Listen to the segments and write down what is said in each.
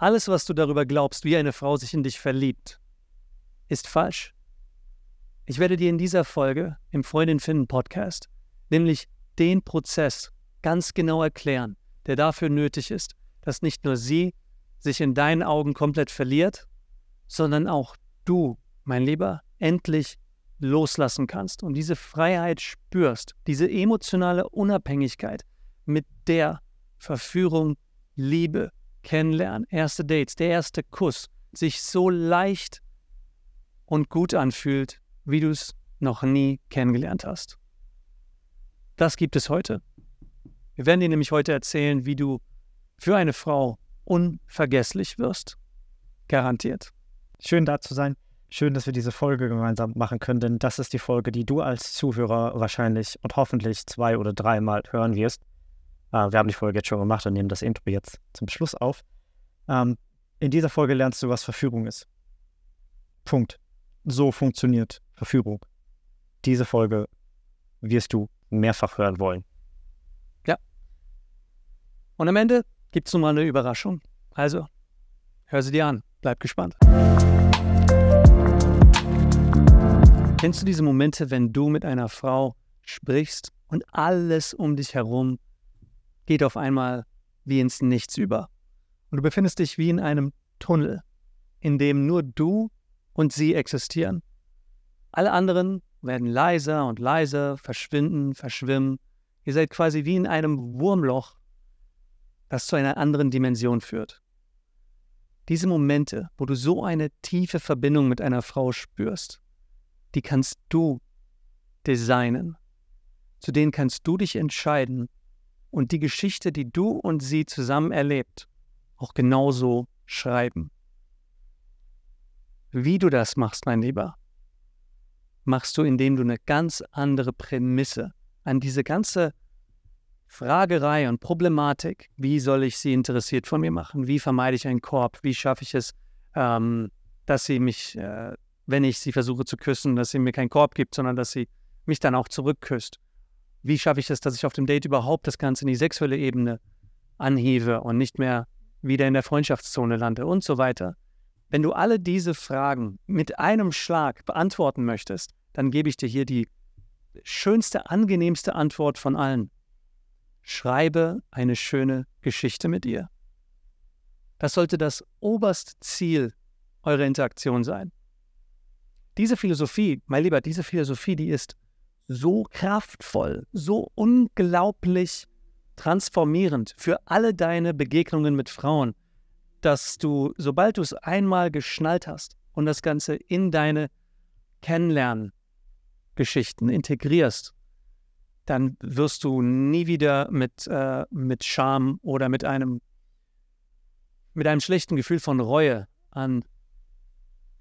Alles, was du darüber glaubst, wie eine Frau sich in dich verliebt, ist falsch. Ich werde dir in dieser Folge im Freundin finden Podcast nämlich den Prozess ganz genau erklären, der dafür nötig ist, dass nicht nur sie sich in deinen Augen komplett verliert, sondern auch du, mein Lieber, endlich loslassen kannst und diese Freiheit spürst, diese emotionale Unabhängigkeit, mit der Verführung, Liebe Kennenlernen, erste Dates, der erste Kuss sich so leicht und gut anfühlt, wie du es noch nie kennengelernt hast. Das gibt es heute. Wir werden dir nämlich heute erzählen, wie du für eine Frau unvergesslich wirst. Garantiert. Schön da zu sein. Schön, dass wir diese Folge gemeinsam machen können, denn das ist die Folge, die du als Zuhörer wahrscheinlich und hoffentlich zwei oder dreimal hören wirst. Äh, wir haben die Folge jetzt schon gemacht und nehmen das Intro jetzt zum Schluss auf. Ähm, in dieser Folge lernst du, was Verfügung ist. Punkt. So funktioniert Verfügung. Diese Folge wirst du mehrfach hören wollen. Ja. Und am Ende gibt es nochmal eine Überraschung. Also, hör sie dir an. Bleib gespannt. Kennst du diese Momente, wenn du mit einer Frau sprichst und alles um dich herum geht auf einmal wie ins Nichts über. Und du befindest dich wie in einem Tunnel, in dem nur du und sie existieren. Alle anderen werden leiser und leiser, verschwinden, verschwimmen. Ihr seid quasi wie in einem Wurmloch, das zu einer anderen Dimension führt. Diese Momente, wo du so eine tiefe Verbindung mit einer Frau spürst, die kannst du designen. Zu denen kannst du dich entscheiden, und die Geschichte, die du und sie zusammen erlebt, auch genauso schreiben. Wie du das machst, mein Lieber, machst du, indem du eine ganz andere Prämisse an diese ganze Fragerei und Problematik, wie soll ich sie interessiert von mir machen, wie vermeide ich einen Korb, wie schaffe ich es, ähm, dass sie mich, äh, wenn ich sie versuche zu küssen, dass sie mir keinen Korb gibt, sondern dass sie mich dann auch zurückküsst wie schaffe ich es, dass ich auf dem Date überhaupt das Ganze in die sexuelle Ebene anhebe und nicht mehr wieder in der Freundschaftszone lande und so weiter. Wenn du alle diese Fragen mit einem Schlag beantworten möchtest, dann gebe ich dir hier die schönste, angenehmste Antwort von allen. Schreibe eine schöne Geschichte mit ihr. Das sollte das oberste Ziel eurer Interaktion sein. Diese Philosophie, mein Lieber, diese Philosophie, die ist so kraftvoll, so unglaublich transformierend für alle deine Begegnungen mit Frauen, dass du, sobald du es einmal geschnallt hast und das Ganze in deine Kennenlerngeschichten integrierst, dann wirst du nie wieder mit, äh, mit Scham oder mit einem, mit einem schlechten Gefühl von Reue an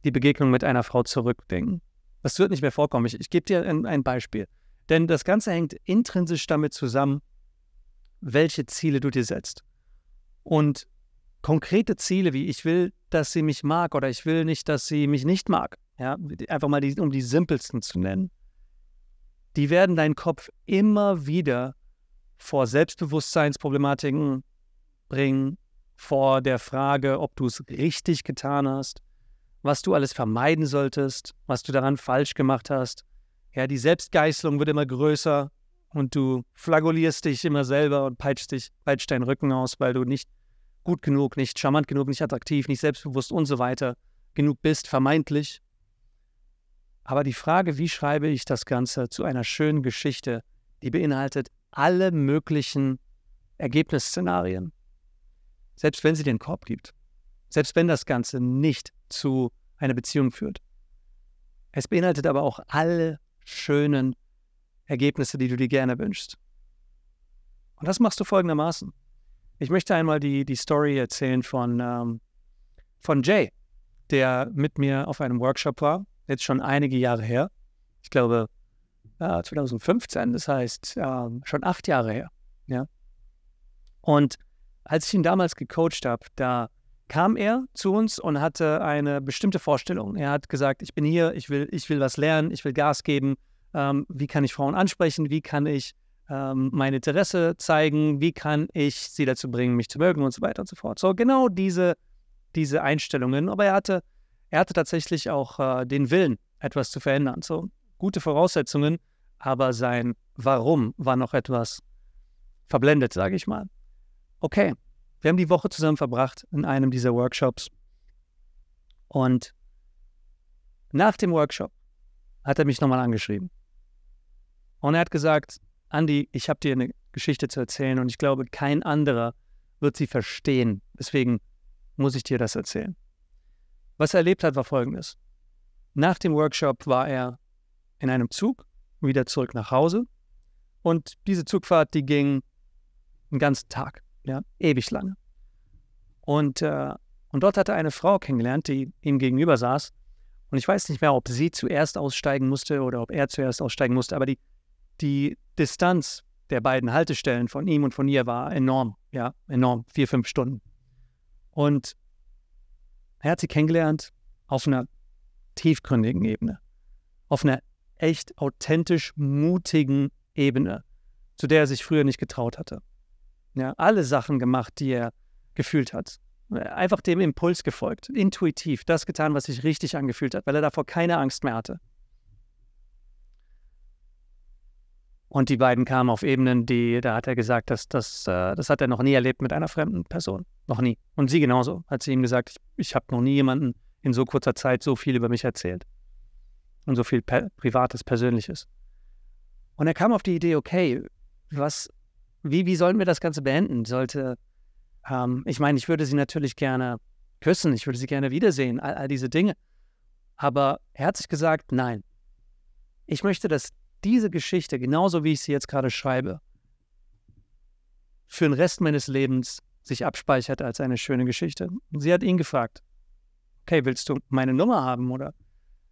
die Begegnung mit einer Frau zurückdenken. Das wird nicht mehr vorkommen. Ich, ich gebe dir ein, ein Beispiel. Denn das Ganze hängt intrinsisch damit zusammen, welche Ziele du dir setzt. Und konkrete Ziele wie ich will, dass sie mich mag oder ich will nicht, dass sie mich nicht mag, ja, einfach mal die, um die simpelsten zu nennen, die werden deinen Kopf immer wieder vor Selbstbewusstseinsproblematiken bringen, vor der Frage, ob du es richtig getan hast, was du alles vermeiden solltest, was du daran falsch gemacht hast. Ja, die Selbstgeißelung wird immer größer und du flagolierst dich immer selber und peitscht, dich, peitscht deinen Rücken aus, weil du nicht gut genug, nicht charmant genug, nicht attraktiv, nicht selbstbewusst und so weiter genug bist, vermeintlich. Aber die Frage, wie schreibe ich das Ganze zu einer schönen Geschichte, die beinhaltet alle möglichen Ergebnisszenarien, selbst wenn sie den Korb gibt, selbst wenn das Ganze nicht zu einer Beziehung führt. Es beinhaltet aber auch alle schönen Ergebnisse, die du dir gerne wünschst. Und das machst du folgendermaßen. Ich möchte einmal die, die Story erzählen von, ähm, von Jay, der mit mir auf einem Workshop war, jetzt schon einige Jahre her. Ich glaube äh, 2015, das heißt äh, schon acht Jahre her. Ja? Und als ich ihn damals gecoacht habe, da kam er zu uns und hatte eine bestimmte Vorstellung. Er hat gesagt, ich bin hier, ich will, ich will was lernen, ich will Gas geben. Ähm, wie kann ich Frauen ansprechen? Wie kann ich ähm, mein Interesse zeigen? Wie kann ich sie dazu bringen, mich zu mögen und so weiter und so fort. So genau diese, diese Einstellungen. Aber er hatte, er hatte tatsächlich auch äh, den Willen, etwas zu verändern. So gute Voraussetzungen, aber sein Warum war noch etwas verblendet, sage ich mal. Okay, wir haben die Woche zusammen verbracht in einem dieser Workshops. Und nach dem Workshop hat er mich nochmal angeschrieben. Und er hat gesagt, Andy, ich habe dir eine Geschichte zu erzählen und ich glaube, kein anderer wird sie verstehen. Deswegen muss ich dir das erzählen. Was er erlebt hat, war folgendes. Nach dem Workshop war er in einem Zug wieder zurück nach Hause und diese Zugfahrt, die ging einen ganzen Tag. Ja, ewig lange. Und, äh, und dort hat er eine Frau kennengelernt, die ihm gegenüber saß. Und ich weiß nicht mehr, ob sie zuerst aussteigen musste oder ob er zuerst aussteigen musste, aber die, die Distanz der beiden Haltestellen von ihm und von ihr war enorm. Ja, enorm. Vier, fünf Stunden. Und er hat sie kennengelernt auf einer tiefgründigen Ebene. Auf einer echt authentisch mutigen Ebene, zu der er sich früher nicht getraut hatte. Ja, ne, alle Sachen gemacht, die er gefühlt hat. Einfach dem Impuls gefolgt, intuitiv, das getan, was sich richtig angefühlt hat, weil er davor keine Angst mehr hatte. Und die beiden kamen auf Ebenen, die, da hat er gesagt, dass, dass, äh, das hat er noch nie erlebt mit einer fremden Person. Noch nie. Und sie genauso, hat sie ihm gesagt, ich, ich habe noch nie jemanden in so kurzer Zeit so viel über mich erzählt. Und so viel Pe Privates, Persönliches. Und er kam auf die Idee, okay, was, wie, wie sollen wir das Ganze beenden? Sollte, ähm, ich meine, ich würde sie natürlich gerne küssen, ich würde sie gerne wiedersehen, all, all diese Dinge. Aber herzlich gesagt, nein. Ich möchte, dass diese Geschichte, genauso wie ich sie jetzt gerade schreibe, für den Rest meines Lebens sich abspeichert als eine schöne Geschichte. Und sie hat ihn gefragt, okay, willst du meine Nummer haben oder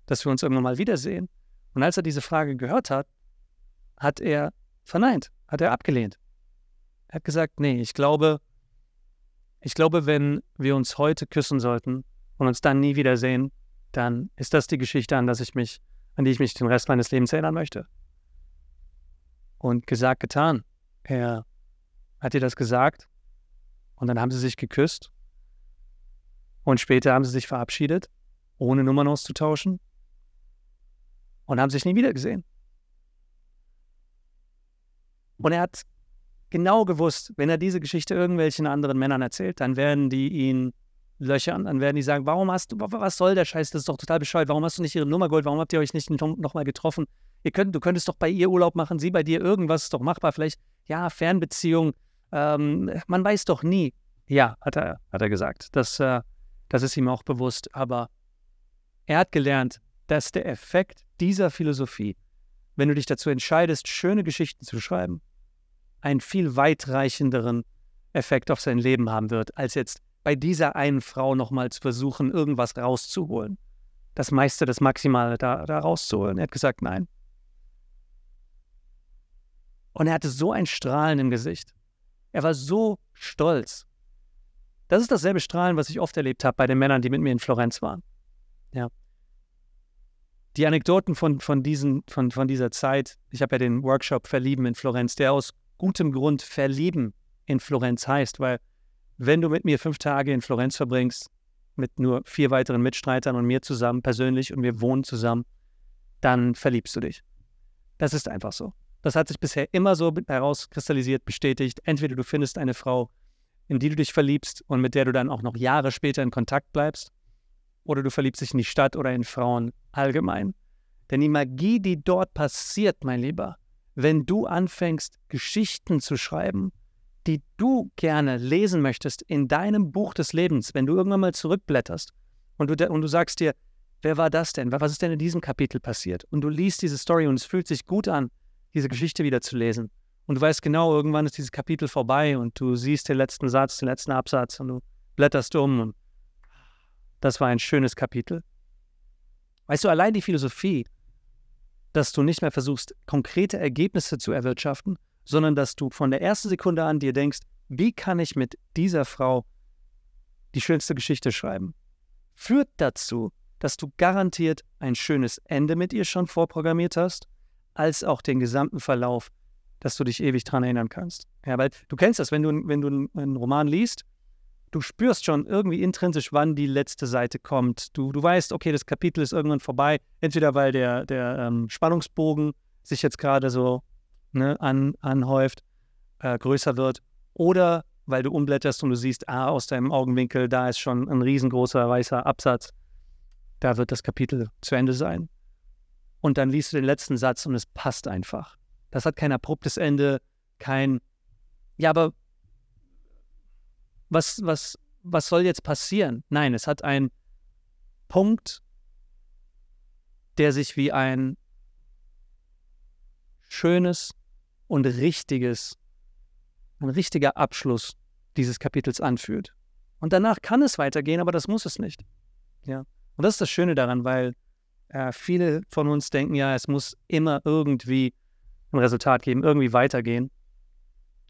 dass wir uns irgendwann mal wiedersehen? Und als er diese Frage gehört hat, hat er verneint, hat er abgelehnt. Er hat gesagt, nee, ich glaube, ich glaube, wenn wir uns heute küssen sollten und uns dann nie wiedersehen, dann ist das die Geschichte, an, dass ich mich, an die ich mich den Rest meines Lebens erinnern möchte. Und gesagt, getan. Er hat ihr das gesagt und dann haben sie sich geküsst und später haben sie sich verabschiedet, ohne Nummern auszutauschen und haben sich nie wieder gesehen. Und er hat genau gewusst, wenn er diese Geschichte irgendwelchen anderen Männern erzählt, dann werden die ihn löchern, dann werden die sagen, warum hast du, was soll der Scheiß, das ist doch total bescheuert, warum hast du nicht ihre Nummer geholt, warum habt ihr euch nicht nochmal getroffen? Ihr könnt, du könntest doch bei ihr Urlaub machen, sie bei dir, irgendwas ist doch machbar, vielleicht, ja, Fernbeziehung, ähm, man weiß doch nie. Ja, hat er, hat er gesagt. Das, äh, das ist ihm auch bewusst, aber er hat gelernt, dass der Effekt dieser Philosophie, wenn du dich dazu entscheidest, schöne Geschichten zu schreiben, einen viel weitreichenderen Effekt auf sein Leben haben wird, als jetzt bei dieser einen Frau nochmal zu versuchen, irgendwas rauszuholen. Das meiste, das Maximale da, da rauszuholen. Er hat gesagt, nein. Und er hatte so ein Strahlen im Gesicht. Er war so stolz. Das ist dasselbe Strahlen, was ich oft erlebt habe bei den Männern, die mit mir in Florenz waren. Ja. Die Anekdoten von, von, diesen, von, von dieser Zeit, ich habe ja den Workshop Verlieben in Florenz, der aus gutem Grund verlieben in Florenz heißt, weil wenn du mit mir fünf Tage in Florenz verbringst, mit nur vier weiteren Mitstreitern und mir zusammen persönlich und wir wohnen zusammen, dann verliebst du dich. Das ist einfach so. Das hat sich bisher immer so herauskristallisiert, bestätigt. Entweder du findest eine Frau, in die du dich verliebst und mit der du dann auch noch Jahre später in Kontakt bleibst, oder du verliebst dich in die Stadt oder in Frauen allgemein. Denn die Magie, die dort passiert, mein Lieber, wenn du anfängst, Geschichten zu schreiben, die du gerne lesen möchtest in deinem Buch des Lebens, wenn du irgendwann mal zurückblätterst und du, und du sagst dir, wer war das denn? Was ist denn in diesem Kapitel passiert? Und du liest diese Story und es fühlt sich gut an, diese Geschichte wieder zu lesen. Und du weißt genau, irgendwann ist dieses Kapitel vorbei und du siehst den letzten Satz, den letzten Absatz und du blätterst um und das war ein schönes Kapitel. Weißt du, allein die Philosophie dass du nicht mehr versuchst, konkrete Ergebnisse zu erwirtschaften, sondern dass du von der ersten Sekunde an dir denkst, wie kann ich mit dieser Frau die schönste Geschichte schreiben? Führt dazu, dass du garantiert ein schönes Ende mit ihr schon vorprogrammiert hast, als auch den gesamten Verlauf, dass du dich ewig daran erinnern kannst. Ja, weil du kennst das, wenn du, wenn du einen Roman liest du spürst schon irgendwie intrinsisch, wann die letzte Seite kommt. Du, du weißt, okay, das Kapitel ist irgendwann vorbei, entweder weil der, der ähm, Spannungsbogen sich jetzt gerade so ne, an, anhäuft, äh, größer wird, oder weil du umblätterst und du siehst, ah, aus deinem Augenwinkel, da ist schon ein riesengroßer weißer Absatz, da wird das Kapitel zu Ende sein. Und dann liest du den letzten Satz und es passt einfach. Das hat kein abruptes Ende, kein, ja, aber was, was, was soll jetzt passieren? Nein, es hat einen Punkt, der sich wie ein schönes und richtiges, ein richtiger Abschluss dieses Kapitels anfühlt. Und danach kann es weitergehen, aber das muss es nicht. Ja. Und das ist das Schöne daran, weil äh, viele von uns denken, ja, es muss immer irgendwie ein Resultat geben, irgendwie weitergehen.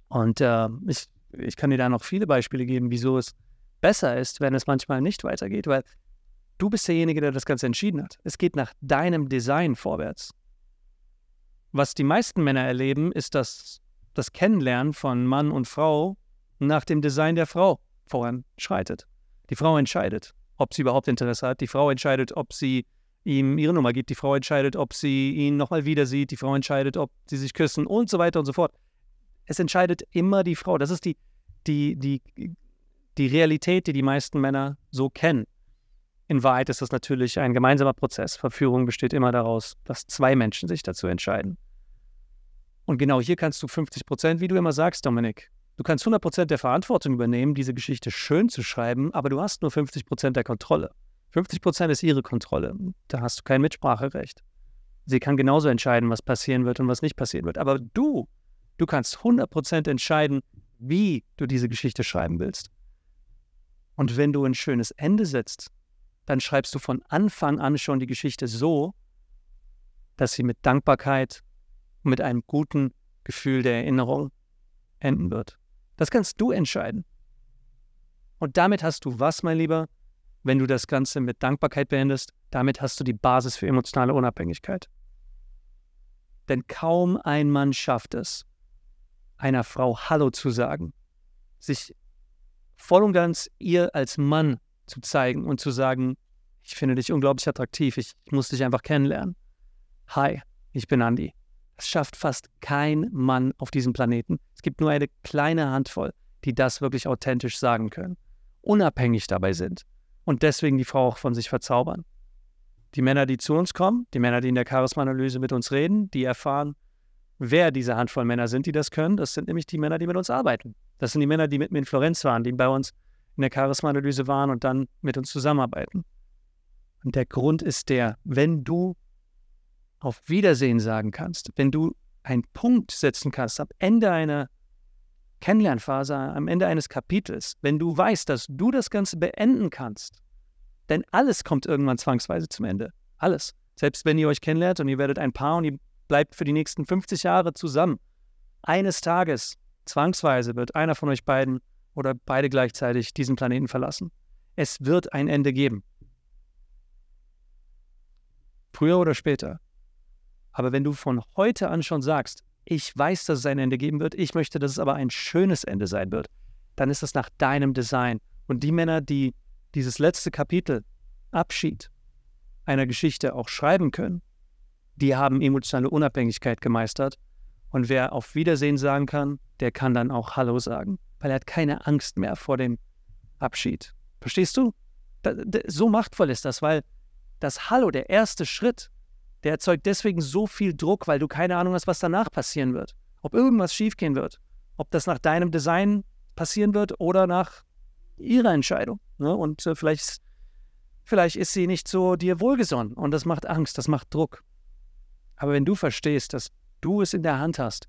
Und äh, ich ich kann dir da noch viele Beispiele geben, wieso es besser ist, wenn es manchmal nicht weitergeht, weil du bist derjenige, der das Ganze entschieden hat. Es geht nach deinem Design vorwärts. Was die meisten Männer erleben, ist dass das Kennenlernen von Mann und Frau nach dem Design der Frau voranschreitet. Die Frau entscheidet, ob sie überhaupt Interesse hat. Die Frau entscheidet, ob sie ihm ihre Nummer gibt. Die Frau entscheidet, ob sie ihn nochmal wieder sieht. Die Frau entscheidet, ob sie sich küssen und so weiter und so fort. Es entscheidet immer die Frau. Das ist die, die, die, die Realität, die die meisten Männer so kennen. In Wahrheit ist das natürlich ein gemeinsamer Prozess. Verführung besteht immer daraus, dass zwei Menschen sich dazu entscheiden. Und genau hier kannst du 50 Prozent, wie du immer sagst, Dominik, du kannst 100 Prozent der Verantwortung übernehmen, diese Geschichte schön zu schreiben, aber du hast nur 50 Prozent der Kontrolle. 50 Prozent ist ihre Kontrolle. Da hast du kein Mitspracherecht. Sie kann genauso entscheiden, was passieren wird und was nicht passieren wird. Aber du Du kannst 100% entscheiden, wie du diese Geschichte schreiben willst. Und wenn du ein schönes Ende setzt, dann schreibst du von Anfang an schon die Geschichte so, dass sie mit Dankbarkeit, und mit einem guten Gefühl der Erinnerung enden wird. Das kannst du entscheiden. Und damit hast du was, mein Lieber? Wenn du das Ganze mit Dankbarkeit beendest, damit hast du die Basis für emotionale Unabhängigkeit. Denn kaum ein Mann schafft es, einer Frau Hallo zu sagen, sich voll und ganz ihr als Mann zu zeigen und zu sagen, ich finde dich unglaublich attraktiv, ich, muss dich einfach kennenlernen. Hi, ich bin Andy. Das schafft fast kein Mann auf diesem Planeten. Es gibt nur eine kleine Handvoll, die das wirklich authentisch sagen können, unabhängig dabei sind und deswegen die Frau auch von sich verzaubern. Die Männer, die zu uns kommen, die Männer, die in der Charisma-Analyse mit uns reden, die erfahren, wer diese Handvoll Männer sind, die das können. Das sind nämlich die Männer, die mit uns arbeiten. Das sind die Männer, die mit mir in Florenz waren, die bei uns in der Charisma-Analyse waren und dann mit uns zusammenarbeiten. Und der Grund ist der, wenn du auf Wiedersehen sagen kannst, wenn du einen Punkt setzen kannst am Ende einer Kennenlernphase, am Ende eines Kapitels, wenn du weißt, dass du das Ganze beenden kannst, denn alles kommt irgendwann zwangsweise zum Ende. Alles. Selbst wenn ihr euch kennenlernt und ihr werdet ein Paar und ihr bleibt für die nächsten 50 Jahre zusammen. Eines Tages, zwangsweise, wird einer von euch beiden oder beide gleichzeitig diesen Planeten verlassen. Es wird ein Ende geben. Früher oder später. Aber wenn du von heute an schon sagst, ich weiß, dass es ein Ende geben wird, ich möchte, dass es aber ein schönes Ende sein wird, dann ist das nach deinem Design. Und die Männer, die dieses letzte Kapitel, Abschied einer Geschichte auch schreiben können, die haben emotionale Unabhängigkeit gemeistert. Und wer auf Wiedersehen sagen kann, der kann dann auch Hallo sagen, weil er hat keine Angst mehr vor dem Abschied. Verstehst du? Da, da, so machtvoll ist das, weil das Hallo, der erste Schritt, der erzeugt deswegen so viel Druck, weil du keine Ahnung hast, was danach passieren wird. Ob irgendwas schiefgehen wird, ob das nach deinem Design passieren wird oder nach ihrer Entscheidung. Ne? Und äh, vielleicht, vielleicht ist sie nicht so dir wohlgesonnen und das macht Angst, das macht Druck. Aber wenn du verstehst, dass du es in der Hand hast,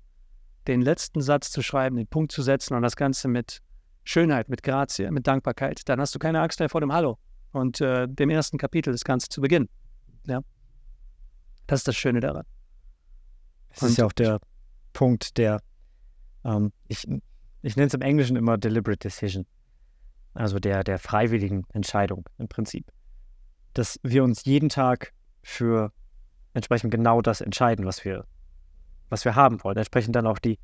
den letzten Satz zu schreiben, den Punkt zu setzen und das Ganze mit Schönheit, mit Grazie, mit Dankbarkeit, dann hast du keine Angst mehr vor dem Hallo und äh, dem ersten Kapitel des Ganzen zu beginnen. Ja. Das ist das Schöne daran. Das und ist ja auch der Punkt, der, ähm, ich, ich nenne es im Englischen immer deliberate decision, also der, der freiwilligen Entscheidung im Prinzip. Dass wir uns jeden Tag für entsprechend genau das entscheiden, was wir, was wir haben wollen. Entsprechend dann auch die,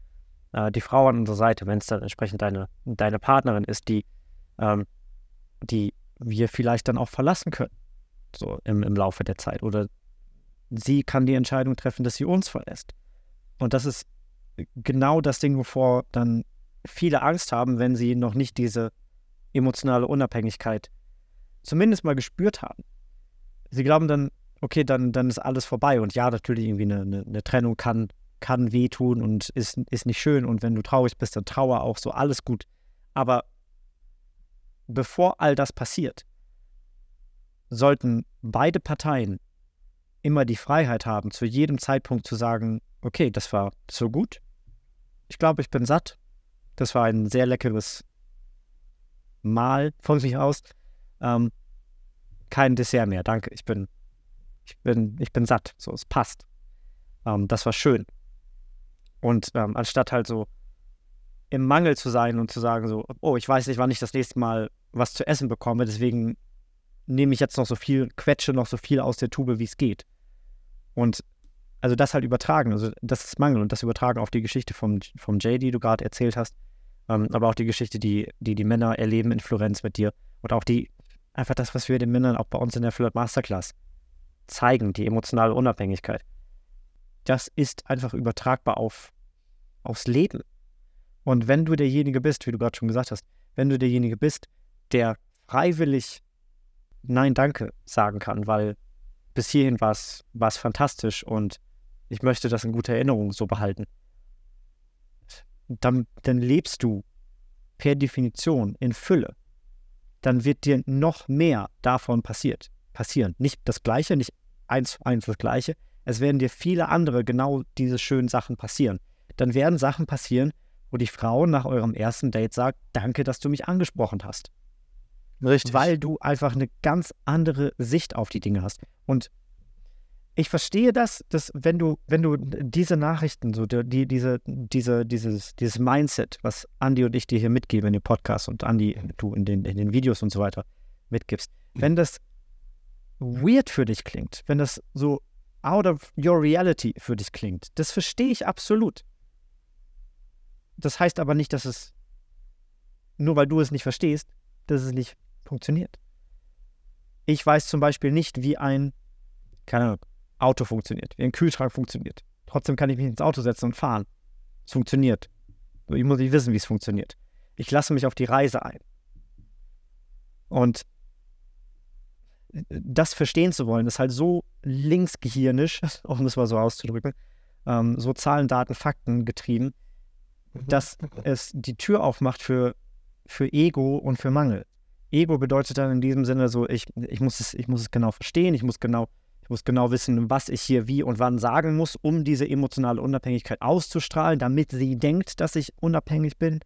äh, die Frau an unserer Seite, wenn es dann entsprechend deine, deine Partnerin ist, die, ähm, die wir vielleicht dann auch verlassen können, so im, im Laufe der Zeit. Oder sie kann die Entscheidung treffen, dass sie uns verlässt. Und das ist genau das Ding, wovor dann viele Angst haben, wenn sie noch nicht diese emotionale Unabhängigkeit zumindest mal gespürt haben. Sie glauben dann, okay, dann, dann ist alles vorbei. Und ja, natürlich irgendwie eine, eine, eine Trennung kann, kann wehtun und ist, ist nicht schön. Und wenn du traurig bist, dann trauer auch so, alles gut. Aber bevor all das passiert, sollten beide Parteien immer die Freiheit haben, zu jedem Zeitpunkt zu sagen, okay, das war so gut. Ich glaube, ich bin satt. Das war ein sehr leckeres Mal von sich aus. Ähm, kein Dessert mehr, danke. Ich bin ich bin, ich bin satt, so, es passt. Ähm, das war schön. Und ähm, anstatt halt so im Mangel zu sein und zu sagen so, oh, ich weiß nicht, wann ich das nächste Mal was zu essen bekomme, deswegen nehme ich jetzt noch so viel, quetsche noch so viel aus der Tube, wie es geht. Und also das halt übertragen, also das ist Mangel und das übertragen auf die Geschichte vom, vom Jay, die du gerade erzählt hast, ähm, aber auch die Geschichte, die, die die Männer erleben in Florenz mit dir und auch die, einfach das, was wir den Männern auch bei uns in der Flirt Masterclass zeigen, die emotionale Unabhängigkeit. Das ist einfach übertragbar auf, aufs Leben. Und wenn du derjenige bist, wie du gerade schon gesagt hast, wenn du derjenige bist, der freiwillig Nein, danke sagen kann, weil bis hierhin war es fantastisch und ich möchte das in guter Erinnerung so behalten, dann, dann lebst du per Definition in Fülle. Dann wird dir noch mehr davon passiert passieren. Nicht das Gleiche, nicht eins zu eins das Gleiche. Es werden dir viele andere genau diese schönen Sachen passieren. Dann werden Sachen passieren, wo die Frau nach eurem ersten Date sagt, danke, dass du mich angesprochen hast. Richtig. Weil du einfach eine ganz andere Sicht auf die Dinge hast. Und ich verstehe das, dass wenn du, wenn du diese Nachrichten, so die, diese, diese, dieses, dieses Mindset, was Andi und ich dir hier mitgeben in dem Podcast und Andi, du in den, in den Videos und so weiter mitgibst, wenn das weird für dich klingt, wenn das so out of your reality für dich klingt, das verstehe ich absolut. Das heißt aber nicht, dass es, nur weil du es nicht verstehst, dass es nicht funktioniert. Ich weiß zum Beispiel nicht, wie ein, keine Ahnung, Auto funktioniert, wie ein Kühlschrank funktioniert. Trotzdem kann ich mich ins Auto setzen und fahren. Es funktioniert. Ich muss nicht wissen, wie es funktioniert. Ich lasse mich auf die Reise ein. Und das verstehen zu wollen, ist halt so linksgehirnisch, um es mal so auszudrücken, ähm, so Zahlen, Daten, Fakten getrieben, mhm. dass es die Tür aufmacht für, für Ego und für Mangel. Ego bedeutet dann in diesem Sinne so, ich, ich, muss, es, ich muss es genau verstehen, ich muss genau, ich muss genau wissen, was ich hier wie und wann sagen muss, um diese emotionale Unabhängigkeit auszustrahlen, damit sie denkt, dass ich unabhängig bin.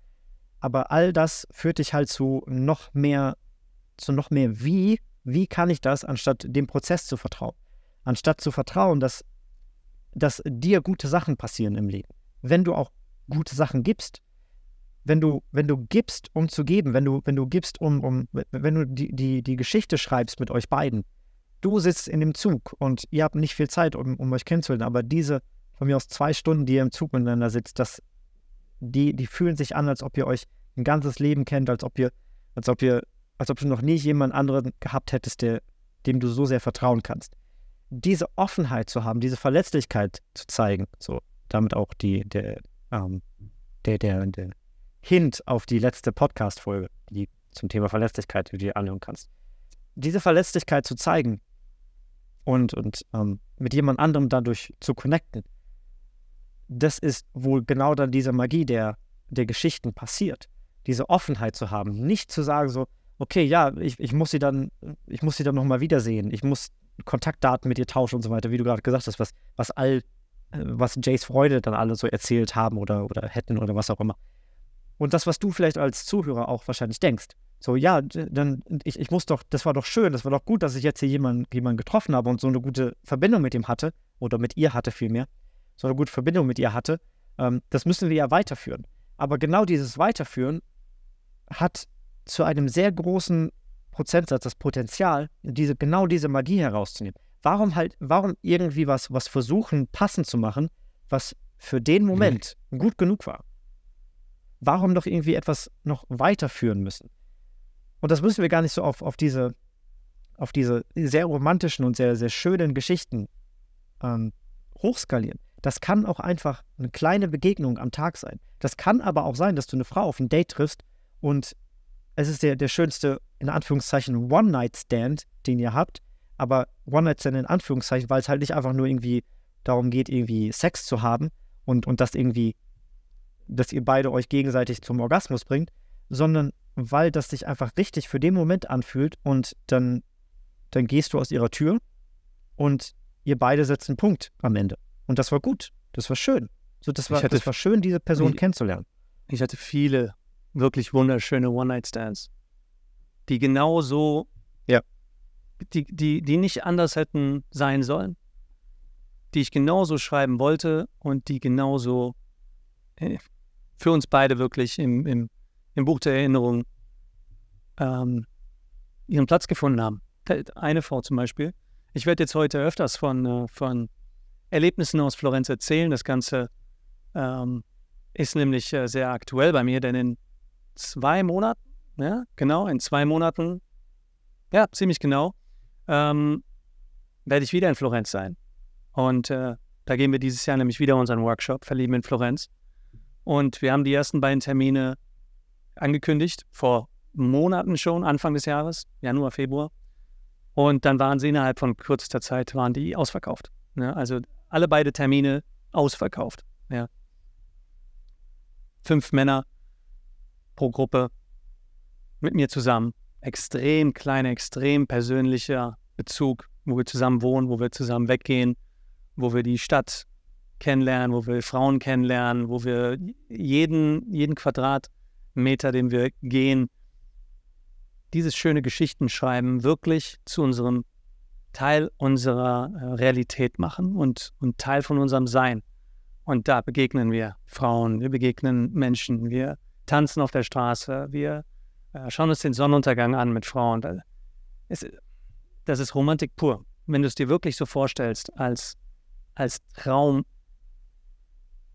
Aber all das führt dich halt zu noch mehr, zu noch mehr wie wie kann ich das, anstatt dem Prozess zu vertrauen? Anstatt zu vertrauen, dass, dass dir gute Sachen passieren im Leben. Wenn du auch gute Sachen gibst, wenn du, wenn du gibst, um zu geben, wenn du, wenn du gibst, um, um wenn du die, die, die Geschichte schreibst mit euch beiden, du sitzt in dem Zug und ihr habt nicht viel Zeit, um, um euch kennenzulernen, aber diese von mir aus zwei Stunden, die ihr im Zug miteinander sitzt, das, die, die fühlen sich an, als ob ihr euch ein ganzes Leben kennt, als ob ihr, als ob ihr als ob du noch nie jemand anderen gehabt hättest, der, dem du so sehr vertrauen kannst. Diese Offenheit zu haben, diese Verletzlichkeit zu zeigen, so damit auch die, der, ähm, der, der, der Hint auf die letzte Podcast-Folge, die zum Thema Verletzlichkeit, die du dir anhören kannst. Diese Verletzlichkeit zu zeigen und, und ähm, mit jemand anderem dadurch zu connecten, das ist wohl genau dann diese Magie der, der Geschichten passiert. Diese Offenheit zu haben, nicht zu sagen so, okay, ja, ich, ich muss sie dann, ich muss sie dann nochmal wiedersehen, ich muss Kontaktdaten mit ihr tauschen und so weiter, wie du gerade gesagt hast, was, was all, äh, was Jays Freunde dann alle so erzählt haben oder, oder hätten oder was auch immer. Und das, was du vielleicht als Zuhörer auch wahrscheinlich denkst. So, ja, dann, ich, ich muss doch, das war doch schön, das war doch gut, dass ich jetzt hier jemanden, jemanden getroffen habe und so eine gute Verbindung mit ihm hatte, oder mit ihr hatte vielmehr, so eine gute Verbindung mit ihr hatte. Ähm, das müssen wir ja weiterführen. Aber genau dieses Weiterführen hat zu einem sehr großen Prozentsatz das Potenzial, diese, genau diese Magie herauszunehmen. Warum halt, warum irgendwie was, was versuchen, passend zu machen, was für den mhm. Moment mhm. gut genug war? Warum doch irgendwie etwas noch weiterführen müssen? Und das müssen wir gar nicht so auf, auf diese, auf diese sehr romantischen und sehr, sehr schönen Geschichten ähm, hochskalieren. Das kann auch einfach eine kleine Begegnung am Tag sein. Das kann aber auch sein, dass du eine Frau auf ein Date triffst und es ist der, der schönste, in Anführungszeichen, One-Night-Stand, den ihr habt. Aber One-Night-Stand in Anführungszeichen, weil es halt nicht einfach nur irgendwie darum geht, irgendwie Sex zu haben und, und das irgendwie, dass ihr beide euch gegenseitig zum Orgasmus bringt, sondern weil das sich einfach richtig für den Moment anfühlt und dann, dann gehst du aus ihrer Tür und ihr beide setzt einen Punkt am Ende. Und das war gut. Das war schön. So, das war, hatte, das war schön, diese Person ich, kennenzulernen. Ich hatte viele wirklich wunderschöne One-Night-Stands, die genauso, ja. die, die, die nicht anders hätten sein sollen, die ich genauso schreiben wollte und die genauso äh, für uns beide wirklich im, im, im Buch der Erinnerung ähm, ihren Platz gefunden haben. Eine Frau zum Beispiel. Ich werde jetzt heute öfters von, äh, von Erlebnissen aus Florenz erzählen. Das Ganze ähm, ist nämlich äh, sehr aktuell bei mir, denn in zwei Monaten, ja, genau, in zwei Monaten, ja, ziemlich genau, ähm, werde ich wieder in Florenz sein. Und äh, da gehen wir dieses Jahr nämlich wieder unseren Workshop Verlieben in Florenz. Und wir haben die ersten beiden Termine angekündigt, vor Monaten schon, Anfang des Jahres, Januar, Februar. Und dann waren sie innerhalb von kürzester Zeit, waren die ausverkauft. Ja, ne? also alle beide Termine ausverkauft. Ja. Fünf Männer, pro Gruppe mit mir zusammen. Extrem kleiner, extrem persönlicher Bezug, wo wir zusammen wohnen, wo wir zusammen weggehen, wo wir die Stadt kennenlernen, wo wir Frauen kennenlernen, wo wir jeden, jeden Quadratmeter, den wir gehen, dieses schöne Geschichten schreiben, wirklich zu unserem Teil unserer äh, Realität machen und, und Teil von unserem Sein. Und da begegnen wir Frauen, wir begegnen Menschen, wir tanzen auf der Straße, wir äh, schauen uns den Sonnenuntergang an mit Frauen. Das ist, das ist Romantik pur. Wenn du es dir wirklich so vorstellst, als, als Traum,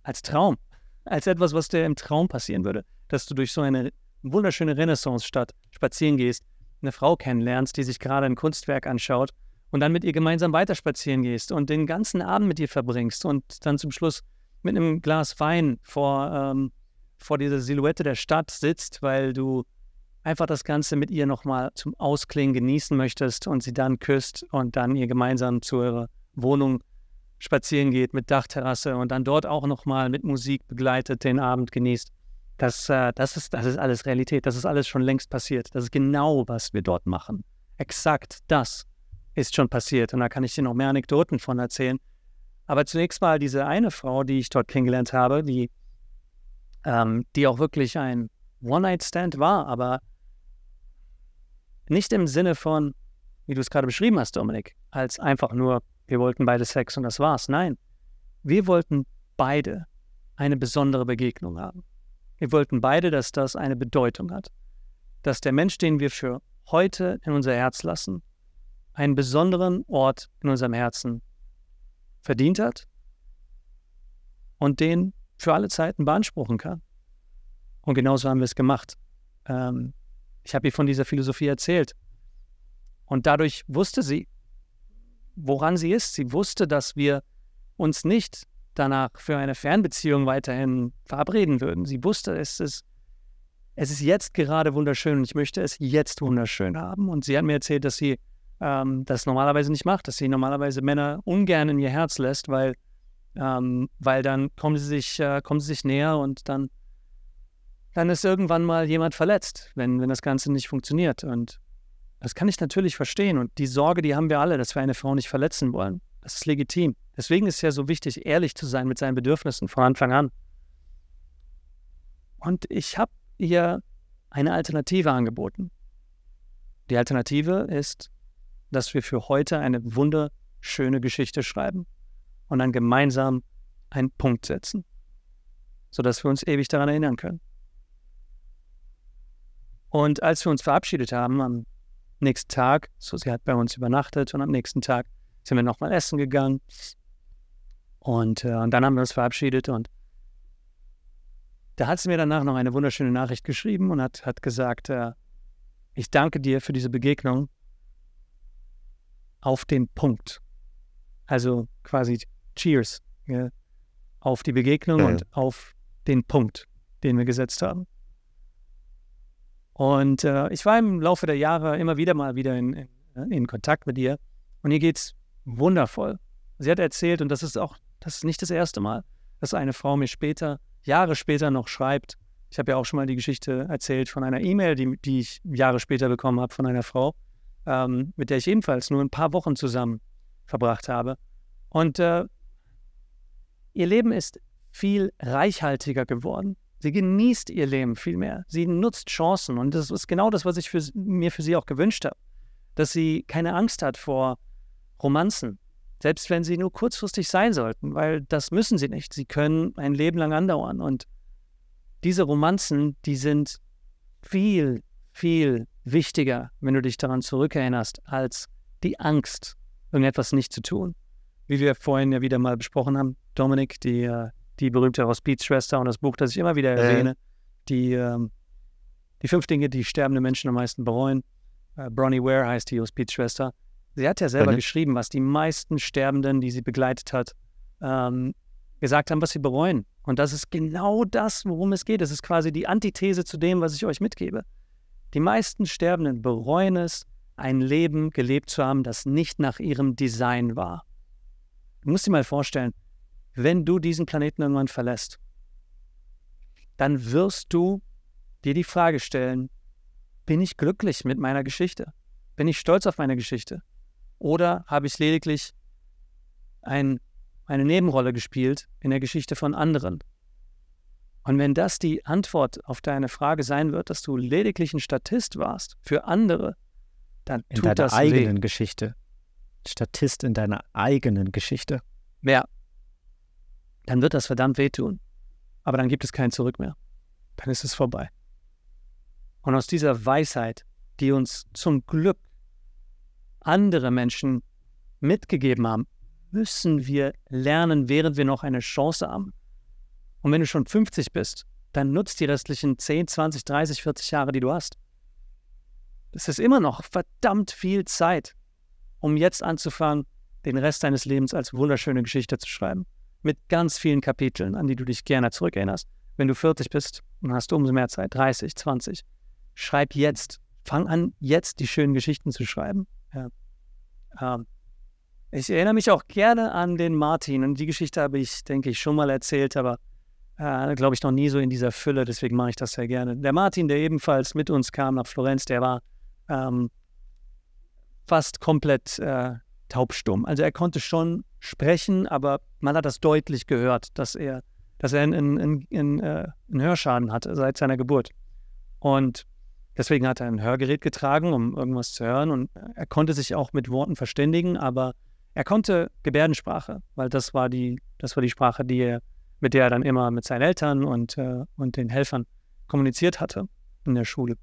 als Traum, als etwas, was dir im Traum passieren würde, dass du durch so eine wunderschöne Renaissance-Stadt spazieren gehst, eine Frau kennenlernst, die sich gerade ein Kunstwerk anschaut und dann mit ihr gemeinsam weiterspazieren gehst und den ganzen Abend mit ihr verbringst und dann zum Schluss mit einem Glas Wein vor, ähm, vor dieser Silhouette der Stadt sitzt, weil du einfach das Ganze mit ihr nochmal zum Ausklingen genießen möchtest und sie dann küsst und dann ihr gemeinsam zu ihrer Wohnung spazieren geht mit Dachterrasse und dann dort auch nochmal mit Musik begleitet den Abend genießt. Das, äh, das, ist, das ist alles Realität, das ist alles schon längst passiert. Das ist genau, was wir dort machen. Exakt das ist schon passiert und da kann ich dir noch mehr Anekdoten von erzählen. Aber zunächst mal diese eine Frau, die ich dort kennengelernt habe, die ähm, die auch wirklich ein One-Night-Stand war, aber nicht im Sinne von, wie du es gerade beschrieben hast, Dominik, als einfach nur, wir wollten beide Sex und das war's. Nein, wir wollten beide eine besondere Begegnung haben. Wir wollten beide, dass das eine Bedeutung hat. Dass der Mensch, den wir für heute in unser Herz lassen, einen besonderen Ort in unserem Herzen verdient hat und den für alle Zeiten beanspruchen kann. Und genauso haben wir es gemacht. Ähm, ich habe ihr von dieser Philosophie erzählt. Und dadurch wusste sie, woran sie ist. Sie wusste, dass wir uns nicht danach für eine Fernbeziehung weiterhin verabreden würden. Sie wusste, es ist, es ist jetzt gerade wunderschön und ich möchte es jetzt wunderschön haben. Und sie hat mir erzählt, dass sie ähm, das normalerweise nicht macht, dass sie normalerweise Männer ungern in ihr Herz lässt, weil ähm, weil dann kommen sie sich, äh, kommen sie sich näher und dann, dann ist irgendwann mal jemand verletzt, wenn, wenn das Ganze nicht funktioniert. Und das kann ich natürlich verstehen. Und die Sorge, die haben wir alle, dass wir eine Frau nicht verletzen wollen. Das ist legitim. Deswegen ist es ja so wichtig, ehrlich zu sein mit seinen Bedürfnissen von Anfang an. Und ich habe ihr eine Alternative angeboten. Die Alternative ist, dass wir für heute eine wunderschöne Geschichte schreiben und dann gemeinsam einen Punkt setzen, sodass wir uns ewig daran erinnern können. Und als wir uns verabschiedet haben am nächsten Tag, so sie hat bei uns übernachtet und am nächsten Tag sind wir nochmal essen gegangen und, äh, und dann haben wir uns verabschiedet und da hat sie mir danach noch eine wunderschöne Nachricht geschrieben und hat, hat gesagt, äh, ich danke dir für diese Begegnung auf den Punkt. Also quasi Cheers ja, auf die Begegnung ja. und auf den Punkt, den wir gesetzt haben. Und äh, ich war im Laufe der Jahre immer wieder mal wieder in, in, äh, in Kontakt mit ihr. Und ihr geht's wundervoll. Sie hat erzählt, und das ist auch, das ist nicht das erste Mal, dass eine Frau mir später, Jahre später noch schreibt. Ich habe ja auch schon mal die Geschichte erzählt von einer E-Mail, die, die, ich Jahre später bekommen habe von einer Frau, ähm, mit der ich ebenfalls nur ein paar Wochen zusammen verbracht habe. Und äh, Ihr Leben ist viel reichhaltiger geworden. Sie genießt ihr Leben viel mehr. Sie nutzt Chancen. Und das ist genau das, was ich für, mir für sie auch gewünscht habe. Dass sie keine Angst hat vor Romanzen. Selbst wenn sie nur kurzfristig sein sollten, weil das müssen sie nicht. Sie können ein Leben lang andauern. Und diese Romanzen, die sind viel, viel wichtiger, wenn du dich daran zurückerinnerst, als die Angst, irgendetwas nicht zu tun wie wir vorhin ja wieder mal besprochen haben, Dominik, die, äh, die berühmte Hospizschwester und das Buch, das ich immer wieder äh. erwähne, äh. die, ähm, die fünf Dinge, die sterbende Menschen am meisten bereuen. Äh, Bronnie Ware heißt die Hospizschwester. Sie hat ja selber mhm. geschrieben, was die meisten Sterbenden, die sie begleitet hat, ähm, gesagt haben, was sie bereuen. Und das ist genau das, worum es geht. Das ist quasi die Antithese zu dem, was ich euch mitgebe. Die meisten Sterbenden bereuen es, ein Leben gelebt zu haben, das nicht nach ihrem Design war. Du musst dir mal vorstellen, wenn du diesen Planeten irgendwann verlässt, dann wirst du dir die Frage stellen, bin ich glücklich mit meiner Geschichte? Bin ich stolz auf meine Geschichte? Oder habe ich lediglich ein, eine Nebenrolle gespielt in der Geschichte von anderen? Und wenn das die Antwort auf deine Frage sein wird, dass du lediglich ein Statist warst für andere, dann in tut deiner das eigenen weh. Geschichte. Statist in deiner eigenen Geschichte. Ja. Dann wird das verdammt wehtun. Aber dann gibt es kein Zurück mehr. Dann ist es vorbei. Und aus dieser Weisheit, die uns zum Glück andere Menschen mitgegeben haben, müssen wir lernen, während wir noch eine Chance haben. Und wenn du schon 50 bist, dann nutzt die restlichen 10, 20, 30, 40 Jahre, die du hast. Das ist immer noch verdammt viel Zeit um jetzt anzufangen, den Rest deines Lebens als wunderschöne Geschichte zu schreiben. Mit ganz vielen Kapiteln, an die du dich gerne zurückerinnerst. Wenn du 40 bist dann hast du umso mehr Zeit, 30, 20, schreib jetzt. Fang an, jetzt die schönen Geschichten zu schreiben. Ja. Ähm, ich erinnere mich auch gerne an den Martin und die Geschichte habe ich, denke ich, schon mal erzählt, aber äh, glaube ich noch nie so in dieser Fülle, deswegen mache ich das sehr gerne. Der Martin, der ebenfalls mit uns kam nach Florenz, der war ähm, fast komplett äh, taubstumm. Also er konnte schon sprechen, aber man hat das deutlich gehört, dass er, dass er einen, einen, einen, äh, einen Hörschaden hatte seit seiner Geburt. Und deswegen hat er ein Hörgerät getragen, um irgendwas zu hören. Und er konnte sich auch mit Worten verständigen, aber er konnte Gebärdensprache, weil das war die, das war die Sprache, die er, mit der er dann immer mit seinen Eltern und, äh, und den Helfern kommuniziert hatte in der Schule.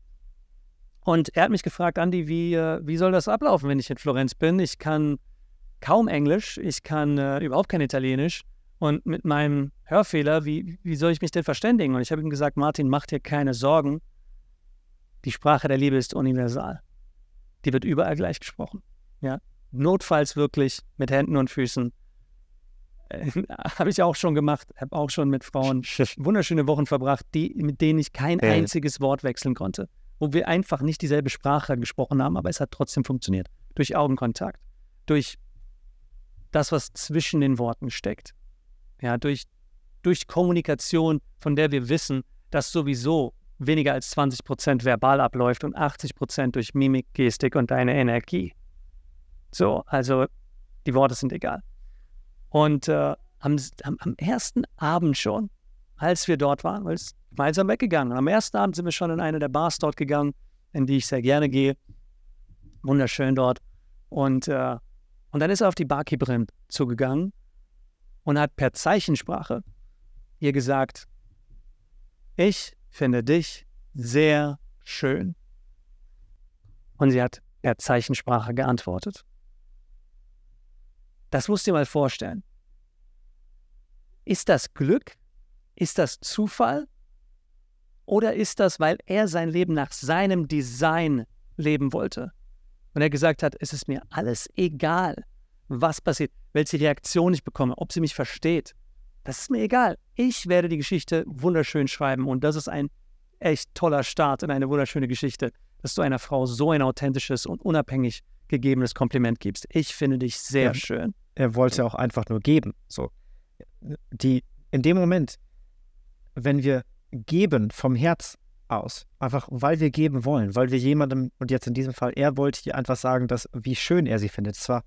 Und er hat mich gefragt, Andi, wie, äh, wie soll das ablaufen, wenn ich in Florenz bin? Ich kann kaum Englisch, ich kann äh, überhaupt kein Italienisch. Und mit meinem Hörfehler, wie, wie soll ich mich denn verständigen? Und ich habe ihm gesagt, Martin, mach dir keine Sorgen. Die Sprache der Liebe ist universal. Die wird überall gleich gesprochen. Ja? Notfalls wirklich mit Händen und Füßen. Äh, habe ich auch schon gemacht, habe auch schon mit Frauen wunderschöne Wochen verbracht, die, mit denen ich kein einziges Wort wechseln konnte wo wir einfach nicht dieselbe Sprache gesprochen haben, aber es hat trotzdem funktioniert. Durch Augenkontakt, durch das, was zwischen den Worten steckt. Ja, durch, durch Kommunikation, von der wir wissen, dass sowieso weniger als 20 Prozent verbal abläuft und 80 Prozent durch Mimik, Gestik und deine Energie. So, also die Worte sind egal. Und äh, am, am, am ersten Abend schon, als wir dort waren, weil es gemeinsam weggegangen. Und am ersten Abend sind wir schon in eine der Bars dort gegangen, in die ich sehr gerne gehe. Wunderschön dort. Und, äh, und dann ist er auf die Barkeeperin zugegangen und hat per Zeichensprache ihr gesagt, ich finde dich sehr schön. Und sie hat per Zeichensprache geantwortet. Das musst du dir mal vorstellen. Ist das Glück? Ist das Zufall? Oder ist das, weil er sein Leben nach seinem Design leben wollte? Und er gesagt hat, es ist mir alles egal, was passiert, welche Reaktion ich bekomme, ob sie mich versteht. Das ist mir egal. Ich werde die Geschichte wunderschön schreiben. Und das ist ein echt toller Start in eine wunderschöne Geschichte, dass du einer Frau so ein authentisches und unabhängig gegebenes Kompliment gibst. Ich finde dich sehr ja, schön. Er wollte auch einfach nur geben. So. Die, in dem Moment, wenn wir geben vom Herz aus. Einfach weil wir geben wollen, weil wir jemandem, und jetzt in diesem Fall, er wollte hier einfach sagen, dass, wie schön er sie findet. Es war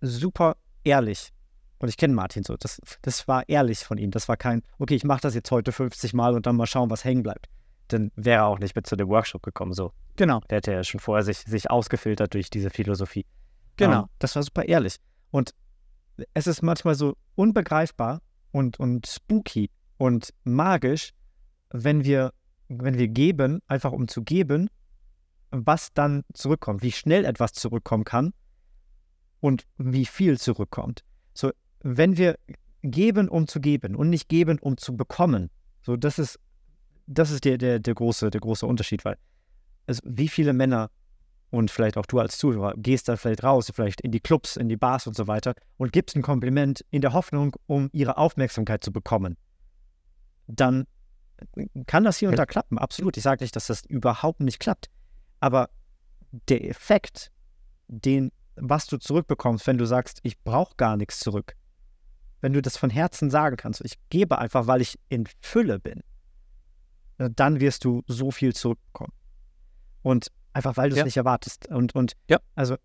super ehrlich. Und ich kenne Martin so. Das, das war ehrlich von ihm. Das war kein, okay, ich mache das jetzt heute 50 Mal und dann mal schauen, was hängen bleibt. Dann wäre er auch nicht mit zu dem Workshop gekommen. So. Genau. Der hätte ja schon vorher sich, sich ausgefiltert durch diese Philosophie. Genau. Um, ähm, das war super ehrlich. Und es ist manchmal so unbegreifbar und, und spooky und magisch, wenn wir, wenn wir geben, einfach um zu geben, was dann zurückkommt, wie schnell etwas zurückkommen kann und wie viel zurückkommt. So, wenn wir geben, um zu geben und nicht geben, um zu bekommen, so das ist, das ist der, der, der, große, der große Unterschied, weil also wie viele Männer und vielleicht auch du als Zuhörer gehst da vielleicht raus, vielleicht in die Clubs, in die Bars und so weiter und gibst ein Kompliment in der Hoffnung, um ihre Aufmerksamkeit zu bekommen. Dann kann das hier und da klappen, absolut. Ich sage nicht, dass das überhaupt nicht klappt. Aber der Effekt, den, was du zurückbekommst, wenn du sagst, ich brauche gar nichts zurück, wenn du das von Herzen sagen kannst, ich gebe einfach, weil ich in Fülle bin, äh, dann wirst du so viel zurückbekommen. Und einfach, weil du es ja. nicht erwartest. Und, und ja. also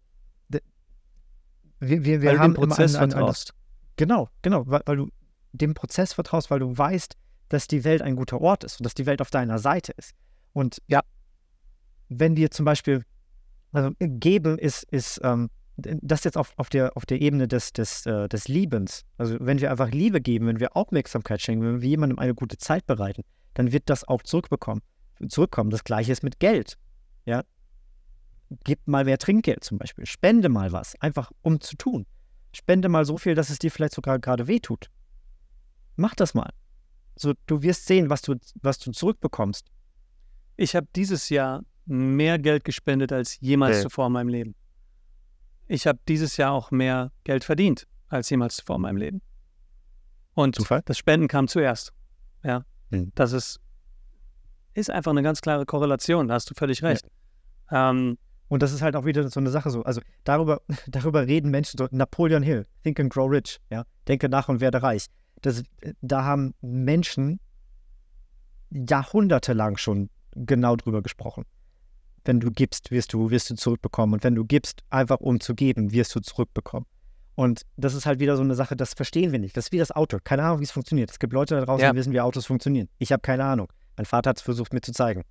wir, wir, wir haben dem Prozess immer einen, einen, vertraust. Genau, genau, weil, weil du dem Prozess vertraust, weil du weißt, dass die Welt ein guter Ort ist und dass die Welt auf deiner Seite ist. Und ja, wenn wir zum Beispiel, also geben ist, ist ähm, das jetzt auf, auf, der, auf der Ebene des, des, äh, des Liebens. Also wenn wir einfach Liebe geben, wenn wir Aufmerksamkeit schenken, wenn wir jemandem eine gute Zeit bereiten, dann wird das auch zurückbekommen, zurückkommen. Das gleiche ist mit Geld. Ja? Gib mal mehr Trinkgeld zum Beispiel. Spende mal was, einfach um zu tun. Spende mal so viel, dass es dir vielleicht sogar gerade wehtut. Mach das mal so, du wirst sehen, was du, was du zurückbekommst. Ich habe dieses Jahr mehr Geld gespendet als jemals hey. zuvor in meinem Leben. Ich habe dieses Jahr auch mehr Geld verdient als jemals zuvor in meinem Leben. Und Zufall? das Spenden kam zuerst. Ja, hm. das ist, ist einfach eine ganz klare Korrelation. Da hast du völlig recht. Ja. Ähm, und das ist halt auch wieder so eine Sache so. Also darüber, darüber reden Menschen so. Napoleon Hill, Think and Grow Rich. Ja, denke nach und werde reich das, da haben Menschen jahrhundertelang schon genau drüber gesprochen. Wenn du gibst, wirst du, wirst du zurückbekommen. Und wenn du gibst, einfach um zu geben, wirst du zurückbekommen. Und das ist halt wieder so eine Sache, das verstehen wir nicht. Das ist wie das Auto. Keine Ahnung, wie es funktioniert. Es gibt Leute da draußen, ja. die wissen, wie Autos funktionieren. Ich habe keine Ahnung. Mein Vater hat es versucht, mir zu zeigen.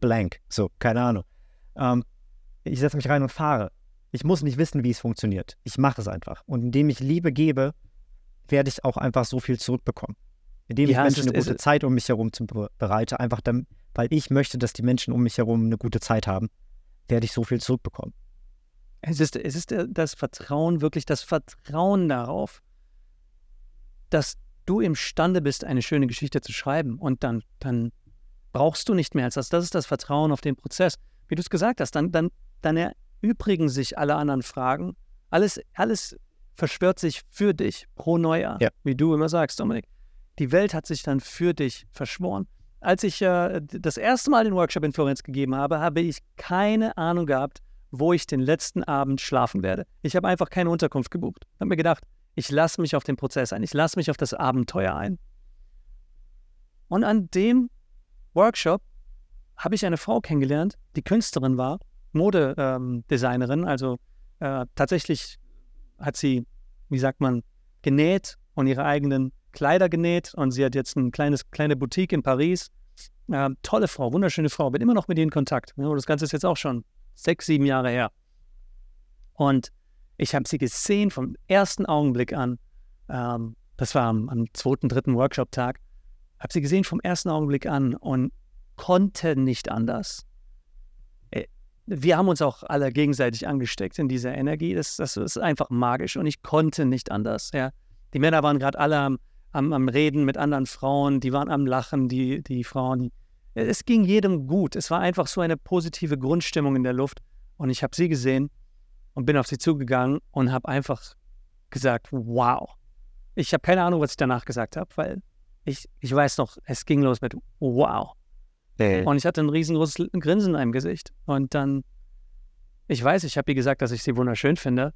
Blank. So, keine Ahnung. Ähm, ich setze mich rein und fahre. Ich muss nicht wissen, wie es funktioniert. Ich mache es einfach. Und indem ich Liebe gebe, werde ich auch einfach so viel zurückbekommen. Indem ja, ich Menschen eine gute Zeit um mich herum zu bereite, einfach dann, weil ich möchte, dass die Menschen um mich herum eine gute Zeit haben, werde ich so viel zurückbekommen. Es ist, es ist das Vertrauen, wirklich das Vertrauen darauf, dass du imstande bist, eine schöne Geschichte zu schreiben. Und dann, dann brauchst du nicht mehr als das. Das ist das Vertrauen auf den Prozess. Wie du es gesagt hast, dann, dann, dann erübrigen sich alle anderen Fragen. Alles, alles verschwört sich für dich pro Neujahr, ja. wie du immer sagst, Dominik. Die Welt hat sich dann für dich verschworen. Als ich äh, das erste Mal den Workshop in Florenz gegeben habe, habe ich keine Ahnung gehabt, wo ich den letzten Abend schlafen werde. Ich habe einfach keine Unterkunft gebucht. Ich Habe mir gedacht, ich lasse mich auf den Prozess ein, ich lasse mich auf das Abenteuer ein. Und an dem Workshop habe ich eine Frau kennengelernt, die Künstlerin war, Modedesignerin, ähm, also äh, tatsächlich hat sie, wie sagt man, genäht und ihre eigenen Kleider genäht und sie hat jetzt eine kleines, kleine Boutique in Paris. Äh, tolle Frau, wunderschöne Frau, bin immer noch mit ihr in Kontakt. Ne? Das Ganze ist jetzt auch schon sechs, sieben Jahre her. Und ich habe sie gesehen vom ersten Augenblick an. Ähm, das war am, am zweiten, dritten Workshop-Tag. Habe sie gesehen vom ersten Augenblick an und konnte nicht anders wir haben uns auch alle gegenseitig angesteckt in dieser Energie. Das, das ist einfach magisch und ich konnte nicht anders. Ja. Die Männer waren gerade alle am, am, am, Reden mit anderen Frauen, die waren am Lachen, die, die Frauen. Äh, es ging jedem gut. Es war einfach so eine positive Grundstimmung in der Luft. Und ich habe sie gesehen und bin auf sie zugegangen und habe einfach gesagt, wow. Ich habe keine Ahnung, was ich danach gesagt habe, weil ich, ich weiß noch, es ging los mit wow. Mhm. Und ich hatte ein riesengroßes Grinsen in meinem Gesicht. Und dann, ich weiß, ich habe ihr gesagt, dass ich sie wunderschön finde.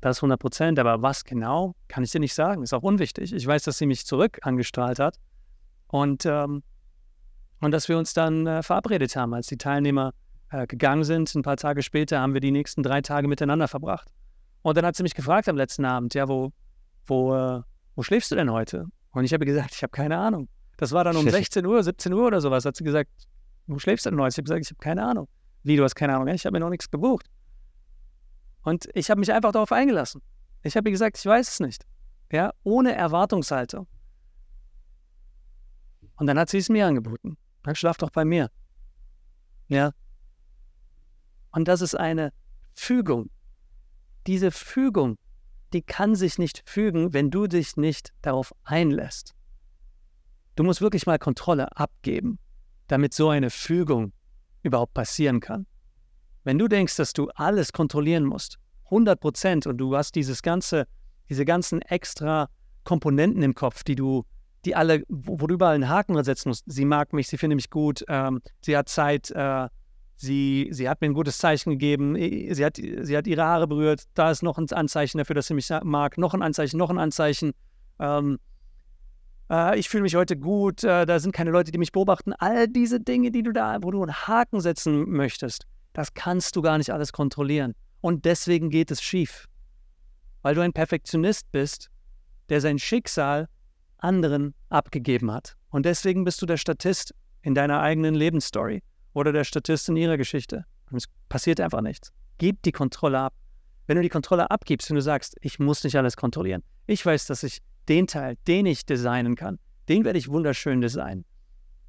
Das 100 Prozent. Aber was genau, kann ich dir nicht sagen. Ist auch unwichtig. Ich weiß, dass sie mich zurück angestrahlt hat. Und, ähm, und dass wir uns dann äh, verabredet haben, als die Teilnehmer äh, gegangen sind. Ein paar Tage später haben wir die nächsten drei Tage miteinander verbracht. Und dann hat sie mich gefragt am letzten Abend, ja, wo, wo, äh, wo schläfst du denn heute? Und ich habe gesagt, ich habe keine Ahnung. Das war dann um 16 Uhr, 17 Uhr oder sowas. Hat sie gesagt, wo schläfst du denn heute? Ich habe gesagt, ich habe keine Ahnung. Wie, du hast keine Ahnung? Ich habe mir noch nichts gebucht. Und ich habe mich einfach darauf eingelassen. Ich habe ihr gesagt, ich weiß es nicht. Ja, ohne Erwartungshaltung. Und dann hat sie es mir angeboten. Dann schlaf doch bei mir. Ja. Und das ist eine Fügung. Diese Fügung, die kann sich nicht fügen, wenn du dich nicht darauf einlässt. Du musst wirklich mal Kontrolle abgeben, damit so eine Fügung überhaupt passieren kann. Wenn du denkst, dass du alles kontrollieren musst, 100 Prozent, und du hast dieses ganze, diese ganzen extra Komponenten im Kopf, die du, die alle, wo, wo du überall einen Haken setzen musst. Sie mag mich, sie findet mich gut, ähm, sie hat Zeit, äh, sie, sie hat mir ein gutes Zeichen gegeben, sie hat, sie hat ihre Haare berührt, da ist noch ein Anzeichen dafür, dass sie mich mag, noch ein Anzeichen, noch ein Anzeichen. Ähm, äh, ich fühle mich heute gut, äh, da sind keine Leute, die mich beobachten. All diese Dinge, die du da, wo du einen Haken setzen möchtest, das kannst du gar nicht alles kontrollieren. Und deswegen geht es schief. Weil du ein Perfektionist bist, der sein Schicksal anderen abgegeben hat. Und deswegen bist du der Statist in deiner eigenen Lebensstory oder der Statist in ihrer Geschichte. Und es passiert einfach nichts. Gib die Kontrolle ab. Wenn du die Kontrolle abgibst wenn du sagst, ich muss nicht alles kontrollieren. Ich weiß, dass ich den Teil, den ich designen kann, den werde ich wunderschön designen.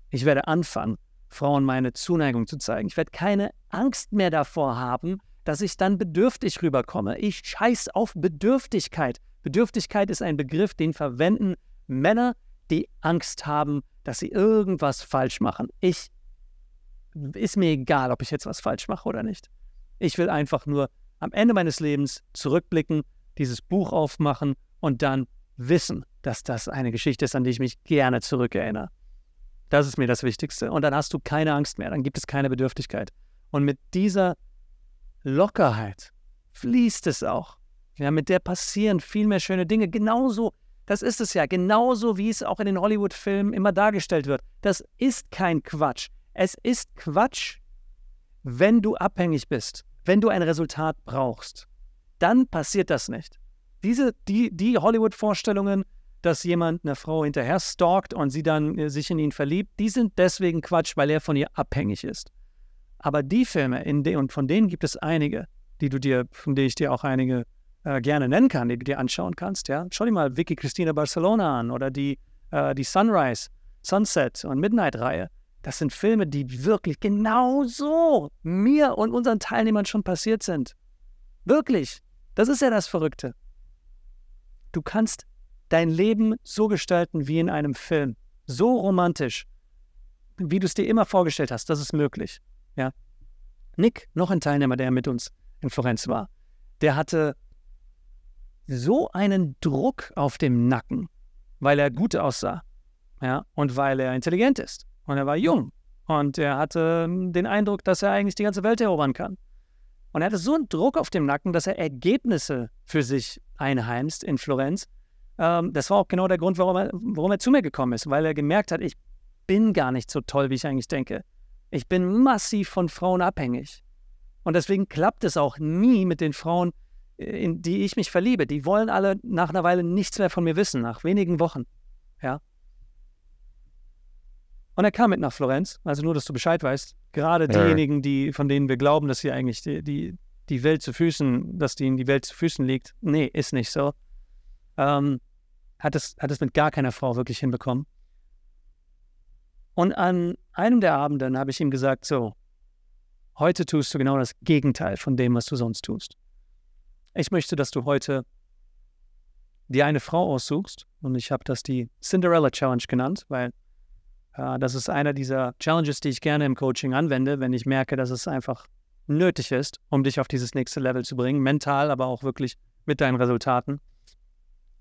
Ich werde anfangen, Frauen meine Zuneigung zu zeigen. Ich werde keine Angst mehr davor haben, dass ich dann bedürftig rüberkomme. Ich scheiß auf Bedürftigkeit. Bedürftigkeit ist ein Begriff, den verwenden Männer, die Angst haben, dass sie irgendwas falsch machen. Ich ist mir egal, ob ich jetzt was falsch mache oder nicht. Ich will einfach nur am Ende meines Lebens zurückblicken, dieses Buch aufmachen und dann wissen, dass das eine Geschichte ist, an die ich mich gerne zurückerinnere. Das ist mir das Wichtigste. Und dann hast du keine Angst mehr, dann gibt es keine Bedürftigkeit. Und mit dieser Lockerheit fließt es auch. Ja, mit der passieren viel mehr schöne Dinge. Genauso, das ist es ja, genauso wie es auch in den Hollywood-Filmen immer dargestellt wird. Das ist kein Quatsch. Es ist Quatsch, wenn du abhängig bist, wenn du ein Resultat brauchst. Dann passiert das nicht. Diese, die, die Hollywood-Vorstellungen, dass jemand eine Frau hinterher stalkt und sie dann äh, sich in ihn verliebt, die sind deswegen Quatsch, weil er von ihr abhängig ist. Aber die Filme, de, und von denen gibt es einige, die du dir, von denen ich dir auch einige äh, gerne nennen kann, die du dir anschauen kannst, ja. Schau dir mal Vicky Christina Barcelona an oder die, äh, die Sunrise, Sunset und Midnight-Reihe. Das sind Filme, die wirklich genau so mir und unseren Teilnehmern schon passiert sind. Wirklich. Das ist ja das Verrückte. Du kannst dein Leben so gestalten wie in einem Film. So romantisch, wie du es dir immer vorgestellt hast. Das ist möglich. Ja. Nick, noch ein Teilnehmer, der mit uns in Florenz war, der hatte so einen Druck auf dem Nacken, weil er gut aussah. Ja, und weil er intelligent ist. Und er war jung. Und er hatte ähm, den Eindruck, dass er eigentlich die ganze Welt erobern kann. Und er hatte so einen Druck auf dem Nacken, dass er Ergebnisse für sich einheimst in Florenz. Ähm, das war auch genau der Grund, warum er, warum er zu mir gekommen ist, weil er gemerkt hat, ich bin gar nicht so toll, wie ich eigentlich denke. Ich bin massiv von Frauen abhängig. Und deswegen klappt es auch nie mit den Frauen, äh, in die ich mich verliebe. Die wollen alle nach einer Weile nichts mehr von mir wissen, nach wenigen Wochen. Ja, und er kam mit nach Florenz, also nur, dass du Bescheid weißt. Gerade diejenigen, die, von denen wir glauben, dass sie eigentlich die, die, die Welt zu Füßen, dass ihnen die Welt zu Füßen liegt. Nee, ist nicht so. Ähm, hat, es, hat es mit gar keiner Frau wirklich hinbekommen. Und an einem der Abenden habe ich ihm gesagt, so, heute tust du genau das Gegenteil von dem, was du sonst tust. Ich möchte, dass du heute dir eine Frau aussuchst. Und ich habe das die Cinderella Challenge genannt, weil äh, das ist einer dieser Challenges, die ich gerne im Coaching anwende, wenn ich merke, dass es einfach nötig ist, um dich auf dieses nächste Level zu bringen, mental, aber auch wirklich mit deinen Resultaten.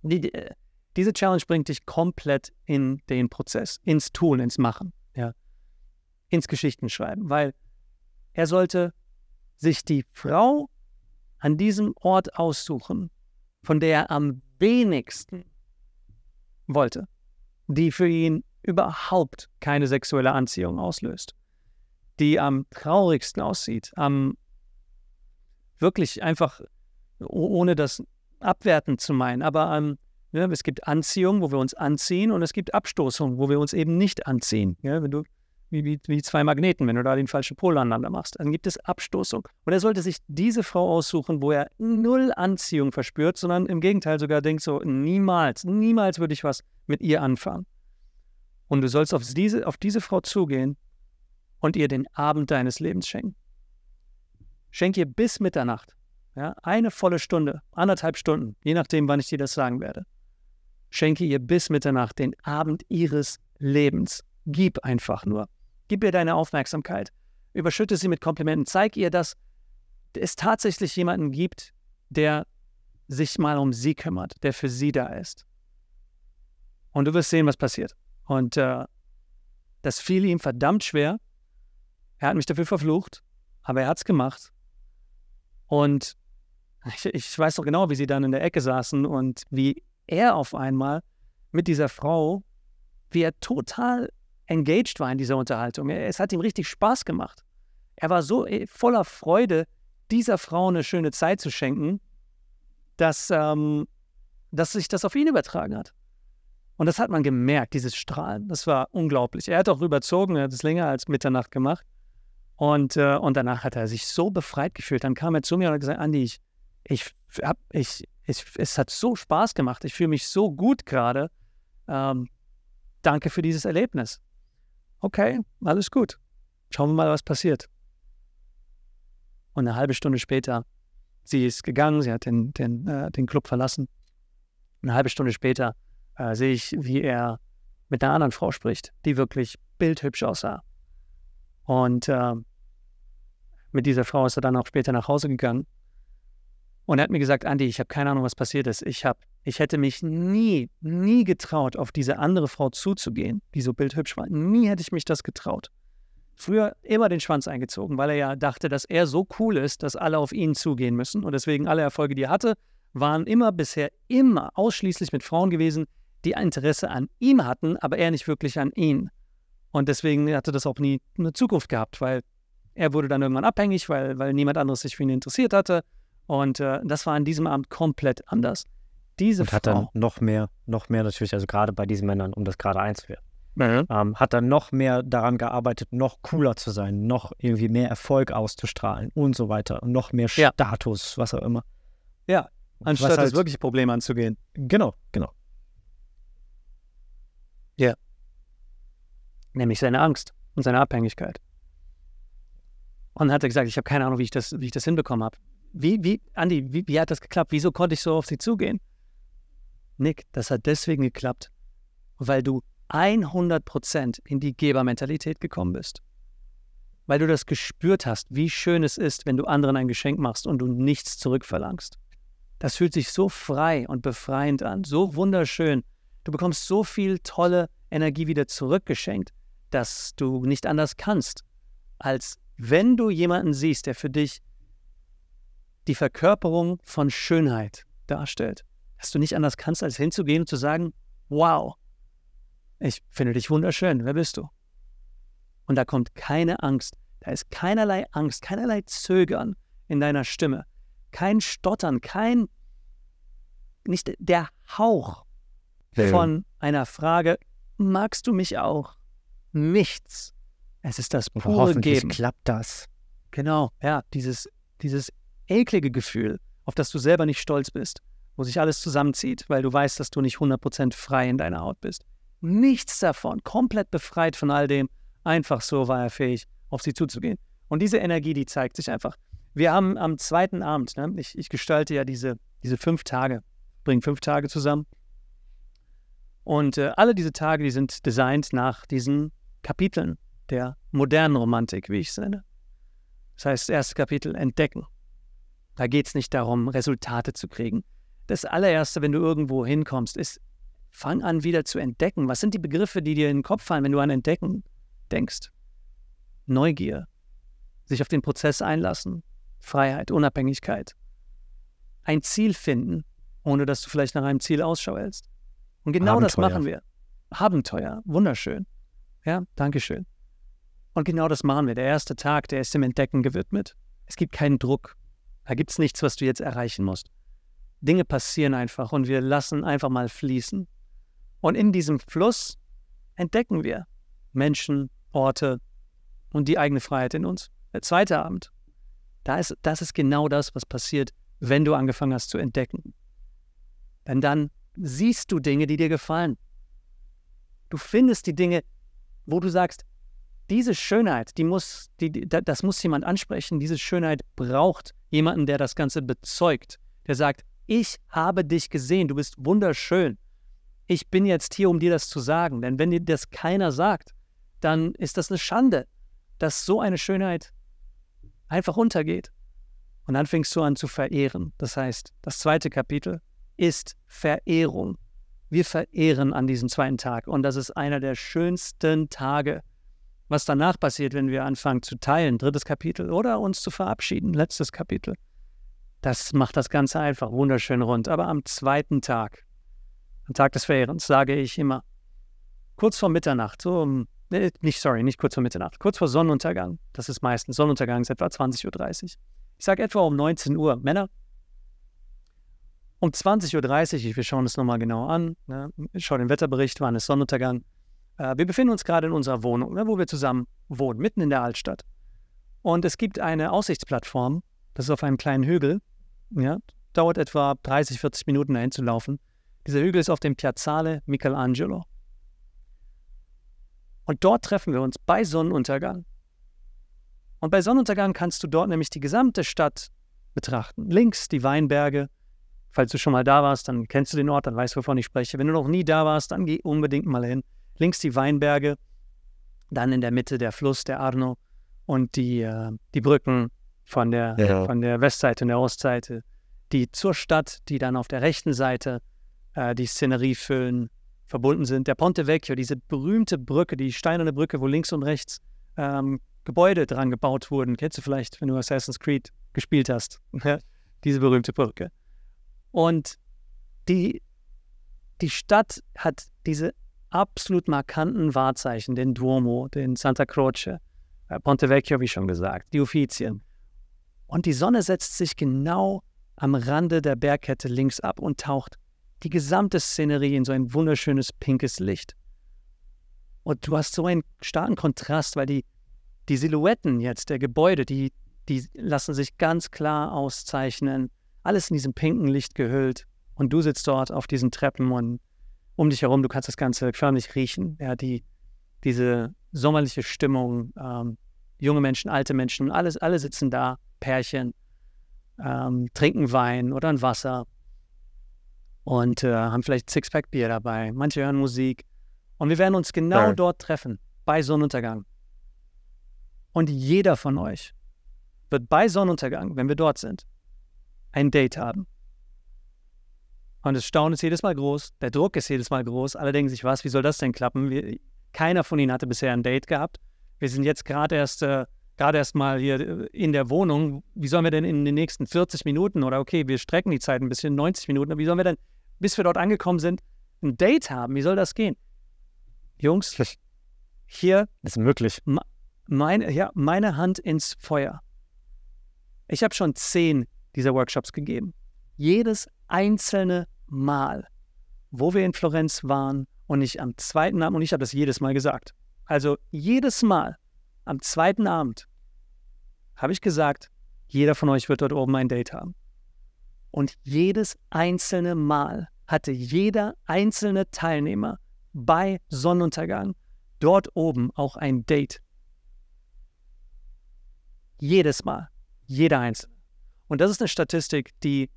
Die, äh, diese Challenge bringt dich komplett in den Prozess, ins Tun, ins Machen, ja, ins schreiben, weil er sollte sich die Frau an diesem Ort aussuchen, von der er am wenigsten wollte, die für ihn überhaupt keine sexuelle Anziehung auslöst, die am traurigsten aussieht, am wirklich einfach, ohne das abwertend zu meinen, aber am ja, ne, es gibt Anziehung, wo wir uns anziehen, und es gibt Abstoßung, wo wir uns eben nicht anziehen. Ja, wenn du, wie, wie, wie, zwei Magneten, wenn du da den falschen Pol aneinander machst, dann gibt es Abstoßung. Und er sollte sich diese Frau aussuchen, wo er null Anziehung verspürt, sondern im Gegenteil sogar denkt so, niemals, niemals würde ich was mit ihr anfangen. Und du sollst auf diese, auf diese Frau zugehen und ihr den Abend deines Lebens schenken. Schenk ihr bis Mitternacht. Ja, eine volle Stunde, anderthalb Stunden, je nachdem, wann ich dir das sagen werde. Schenke ihr bis Mitternacht den Abend ihres Lebens. Gib einfach nur. Gib ihr deine Aufmerksamkeit. Überschütte sie mit Komplimenten. Zeig ihr, dass es tatsächlich jemanden gibt, der sich mal um sie kümmert, der für sie da ist. Und du wirst sehen, was passiert. Und äh, das fiel ihm verdammt schwer. Er hat mich dafür verflucht, aber er hat es gemacht. Und ich, ich weiß doch genau, wie sie dann in der Ecke saßen und wie er auf einmal mit dieser Frau, wie er total engaged war in dieser Unterhaltung. Es hat ihm richtig Spaß gemacht. Er war so äh, voller Freude, dieser Frau eine schöne Zeit zu schenken, dass, ähm, dass sich das auf ihn übertragen hat. Und das hat man gemerkt, dieses Strahlen, das war unglaublich. Er hat auch überzogen, er hat es länger als Mitternacht gemacht. Und, äh, und danach hat er sich so befreit gefühlt. Dann kam er zu mir und hat gesagt, Andi, ich, ich, hab, ich, ich es hat so Spaß gemacht, ich fühle mich so gut gerade. Ähm, danke für dieses Erlebnis. Okay, alles gut. Schauen wir mal, was passiert. Und eine halbe Stunde später, sie ist gegangen, sie hat den, den, äh, den Club verlassen. Eine halbe Stunde später äh, sehe ich, wie er mit einer anderen Frau spricht, die wirklich bildhübsch aussah. Und äh, mit dieser Frau ist er dann auch später nach Hause gegangen. Und er hat mir gesagt, Andy, ich habe keine Ahnung, was passiert ist. Ich, hab, ich hätte mich nie, nie getraut, auf diese andere Frau zuzugehen, die so bildhübsch war. Nie hätte ich mich das getraut. Früher immer den Schwanz eingezogen, weil er ja dachte, dass er so cool ist, dass alle auf ihn zugehen müssen. Und deswegen alle Erfolge, die er hatte, waren immer bisher immer ausschließlich mit Frauen gewesen, die Interesse an ihm hatten, aber er nicht wirklich an ihn. Und deswegen hatte das auch nie eine Zukunft gehabt, weil er wurde dann irgendwann abhängig, weil, weil niemand anderes sich für ihn interessiert hatte. Und äh, das war an diesem Abend komplett anders. Diese und Frau, hat dann noch mehr, noch mehr natürlich, also gerade bei diesen Männern, um das gerade einzuwerten, mhm. ähm, hat dann noch mehr daran gearbeitet, noch cooler zu sein, noch irgendwie mehr Erfolg auszustrahlen und so weiter und noch mehr Status, ja. was auch immer. Ja, anstatt halt, das wirkliche Problem anzugehen. Genau, genau. Ja. Nämlich seine Angst und seine Abhängigkeit. Und dann hat er gesagt, ich habe keine Ahnung, wie ich das, wie ich das hinbekommen habe. Wie, wie, Andi, wie, wie hat das geklappt? Wieso konnte ich so auf sie zugehen? Nick, das hat deswegen geklappt, weil du 100% in die Gebermentalität gekommen bist. Weil du das gespürt hast, wie schön es ist, wenn du anderen ein Geschenk machst und du nichts zurückverlangst. Das fühlt sich so frei und befreiend an, so wunderschön. Du bekommst so viel tolle Energie wieder zurückgeschenkt, dass du nicht anders kannst, als wenn du jemanden siehst, der für dich die Verkörperung von Schönheit darstellt, dass du nicht anders kannst, als hinzugehen und zu sagen, wow, ich finde dich wunderschön, wer bist du? Und da kommt keine Angst, da ist keinerlei Angst, keinerlei Zögern in deiner Stimme, kein Stottern, kein, nicht der Hauch von einer Frage, magst du mich auch? Nichts. Es ist das pure Hoffentlich Geben. klappt das. Genau, ja, dieses, dieses eklige Gefühl, auf das du selber nicht stolz bist, wo sich alles zusammenzieht, weil du weißt, dass du nicht 100% frei in deiner Haut bist. Nichts davon, komplett befreit von all dem, einfach so war er fähig, auf sie zuzugehen. Und diese Energie, die zeigt sich einfach. Wir haben am zweiten Abend, ne, ich, ich gestalte ja diese, diese fünf Tage, bringe fünf Tage zusammen und äh, alle diese Tage, die sind designt nach diesen Kapiteln der modernen Romantik, wie ich es nenne. Das heißt, das erste Kapitel entdecken. Da geht es nicht darum, Resultate zu kriegen. Das allererste, wenn du irgendwo hinkommst, ist, fang an wieder zu entdecken. Was sind die Begriffe, die dir in den Kopf fallen, wenn du an Entdecken denkst? Neugier, sich auf den Prozess einlassen, Freiheit, Unabhängigkeit, ein Ziel finden, ohne dass du vielleicht nach einem Ziel Ausschau hältst. Und genau Abenteuer. das machen wir. Abenteuer, wunderschön. Ja, Dankeschön. Und genau das machen wir. Der erste Tag, der ist dem Entdecken gewidmet. Es gibt keinen Druck. Da gibt es nichts, was du jetzt erreichen musst. Dinge passieren einfach und wir lassen einfach mal fließen. Und in diesem Fluss entdecken wir Menschen, Orte und die eigene Freiheit in uns. Der zweite Abend, da ist, das ist genau das, was passiert, wenn du angefangen hast zu entdecken. Denn dann siehst du Dinge, die dir gefallen. Du findest die Dinge, wo du sagst, diese Schönheit, die muss, die, das muss jemand ansprechen, diese Schönheit braucht jemanden, der das Ganze bezeugt, der sagt, ich habe dich gesehen, du bist wunderschön. Ich bin jetzt hier, um dir das zu sagen. Denn wenn dir das keiner sagt, dann ist das eine Schande, dass so eine Schönheit einfach untergeht. Und dann fängst du an zu verehren. Das heißt, das zweite Kapitel, ist Verehrung. Wir verehren an diesem zweiten Tag und das ist einer der schönsten Tage. Was danach passiert, wenn wir anfangen zu teilen, drittes Kapitel, oder uns zu verabschieden, letztes Kapitel. Das macht das Ganze einfach wunderschön rund. Aber am zweiten Tag, am Tag des Verehrens, sage ich immer, kurz vor Mitternacht, so nee, hm, äh, nicht, sorry, nicht kurz vor Mitternacht, kurz vor Sonnenuntergang, das ist meistens, Sonnenuntergang ist etwa 20.30 Uhr. Ich sage etwa um 19 Uhr, Männer, um 20.30 Uhr, wir schauen es nochmal genau an, ne? schau den Wetterbericht, wann ist Sonnenuntergang. Äh, wir befinden uns gerade in unserer Wohnung, ne, wo wir zusammen wohnen, mitten in der Altstadt. Und es gibt eine Aussichtsplattform, das ist auf einem kleinen Hügel, ja, dauert etwa 30, 40 Minuten dahin zu laufen. Dieser Hügel ist auf dem Piazzale Michelangelo. Und dort treffen wir uns bei Sonnenuntergang. Und bei Sonnenuntergang kannst du dort nämlich die gesamte Stadt betrachten. Links die Weinberge, Falls du schon mal da warst, dann kennst du den Ort, dann weißt du, wovon ich spreche. Wenn du noch nie da warst, dann geh unbedingt mal hin. Links die Weinberge, dann in der Mitte der Fluss, der Arno und die, äh, die Brücken von der, ja. von der Westseite und der Ostseite, die zur Stadt, die dann auf der rechten Seite äh, die Szenerie füllen, verbunden sind. Der Ponte Vecchio, diese berühmte Brücke, die steinerne Brücke, wo links und rechts ähm, Gebäude dran gebaut wurden. Kennst du vielleicht, wenn du Assassin's Creed gespielt hast, diese berühmte Brücke. Und die, die Stadt hat diese absolut markanten Wahrzeichen, den Duomo, den Santa Croce, äh, Ponte Vecchio, wie schon gesagt, die Uffizien. Und die Sonne setzt sich genau am Rande der Bergkette links ab und taucht die gesamte Szenerie in so ein wunderschönes pinkes Licht. Und du hast so einen starken Kontrast, weil die, die Silhouetten jetzt der Gebäude, die, die lassen sich ganz klar auszeichnen alles in diesem pinken Licht gehüllt und du sitzt dort auf diesen Treppen und um dich herum, du kannst das Ganze förmlich riechen. Ja, die, diese sommerliche Stimmung, ähm, junge Menschen, alte Menschen, alles, alle sitzen da, Pärchen, ähm, trinken Wein oder ein Wasser und äh, haben vielleicht Sixpack-Bier dabei. Manche hören Musik. Und wir werden uns genau ja. dort treffen, bei Sonnenuntergang. Und jeder von euch wird bei Sonnenuntergang, wenn wir dort sind, ein Date haben. Und das Staunen ist jedes Mal groß, der Druck ist jedes Mal groß. Alle denken sich, was, wie soll das denn klappen? Wir, keiner von ihnen hatte bisher ein Date gehabt. Wir sind jetzt gerade erst, äh, erst mal hier äh, in der Wohnung. Wie sollen wir denn in den nächsten 40 Minuten oder okay, wir strecken die Zeit ein bisschen, 90 Minuten, wie sollen wir denn, bis wir dort angekommen sind, ein Date haben? Wie soll das gehen? Jungs, hier ist möglich. Meine, ja, meine Hand ins Feuer. Ich habe schon zehn dieser Workshops gegeben. Jedes einzelne Mal, wo wir in Florenz waren und ich am zweiten Abend, und ich habe das jedes Mal gesagt, also jedes Mal am zweiten Abend habe ich gesagt, jeder von euch wird dort oben ein Date haben. Und jedes einzelne Mal hatte jeder einzelne Teilnehmer bei Sonnenuntergang dort oben auch ein Date. Jedes Mal, jeder einzelne. Und das ist eine Statistik, die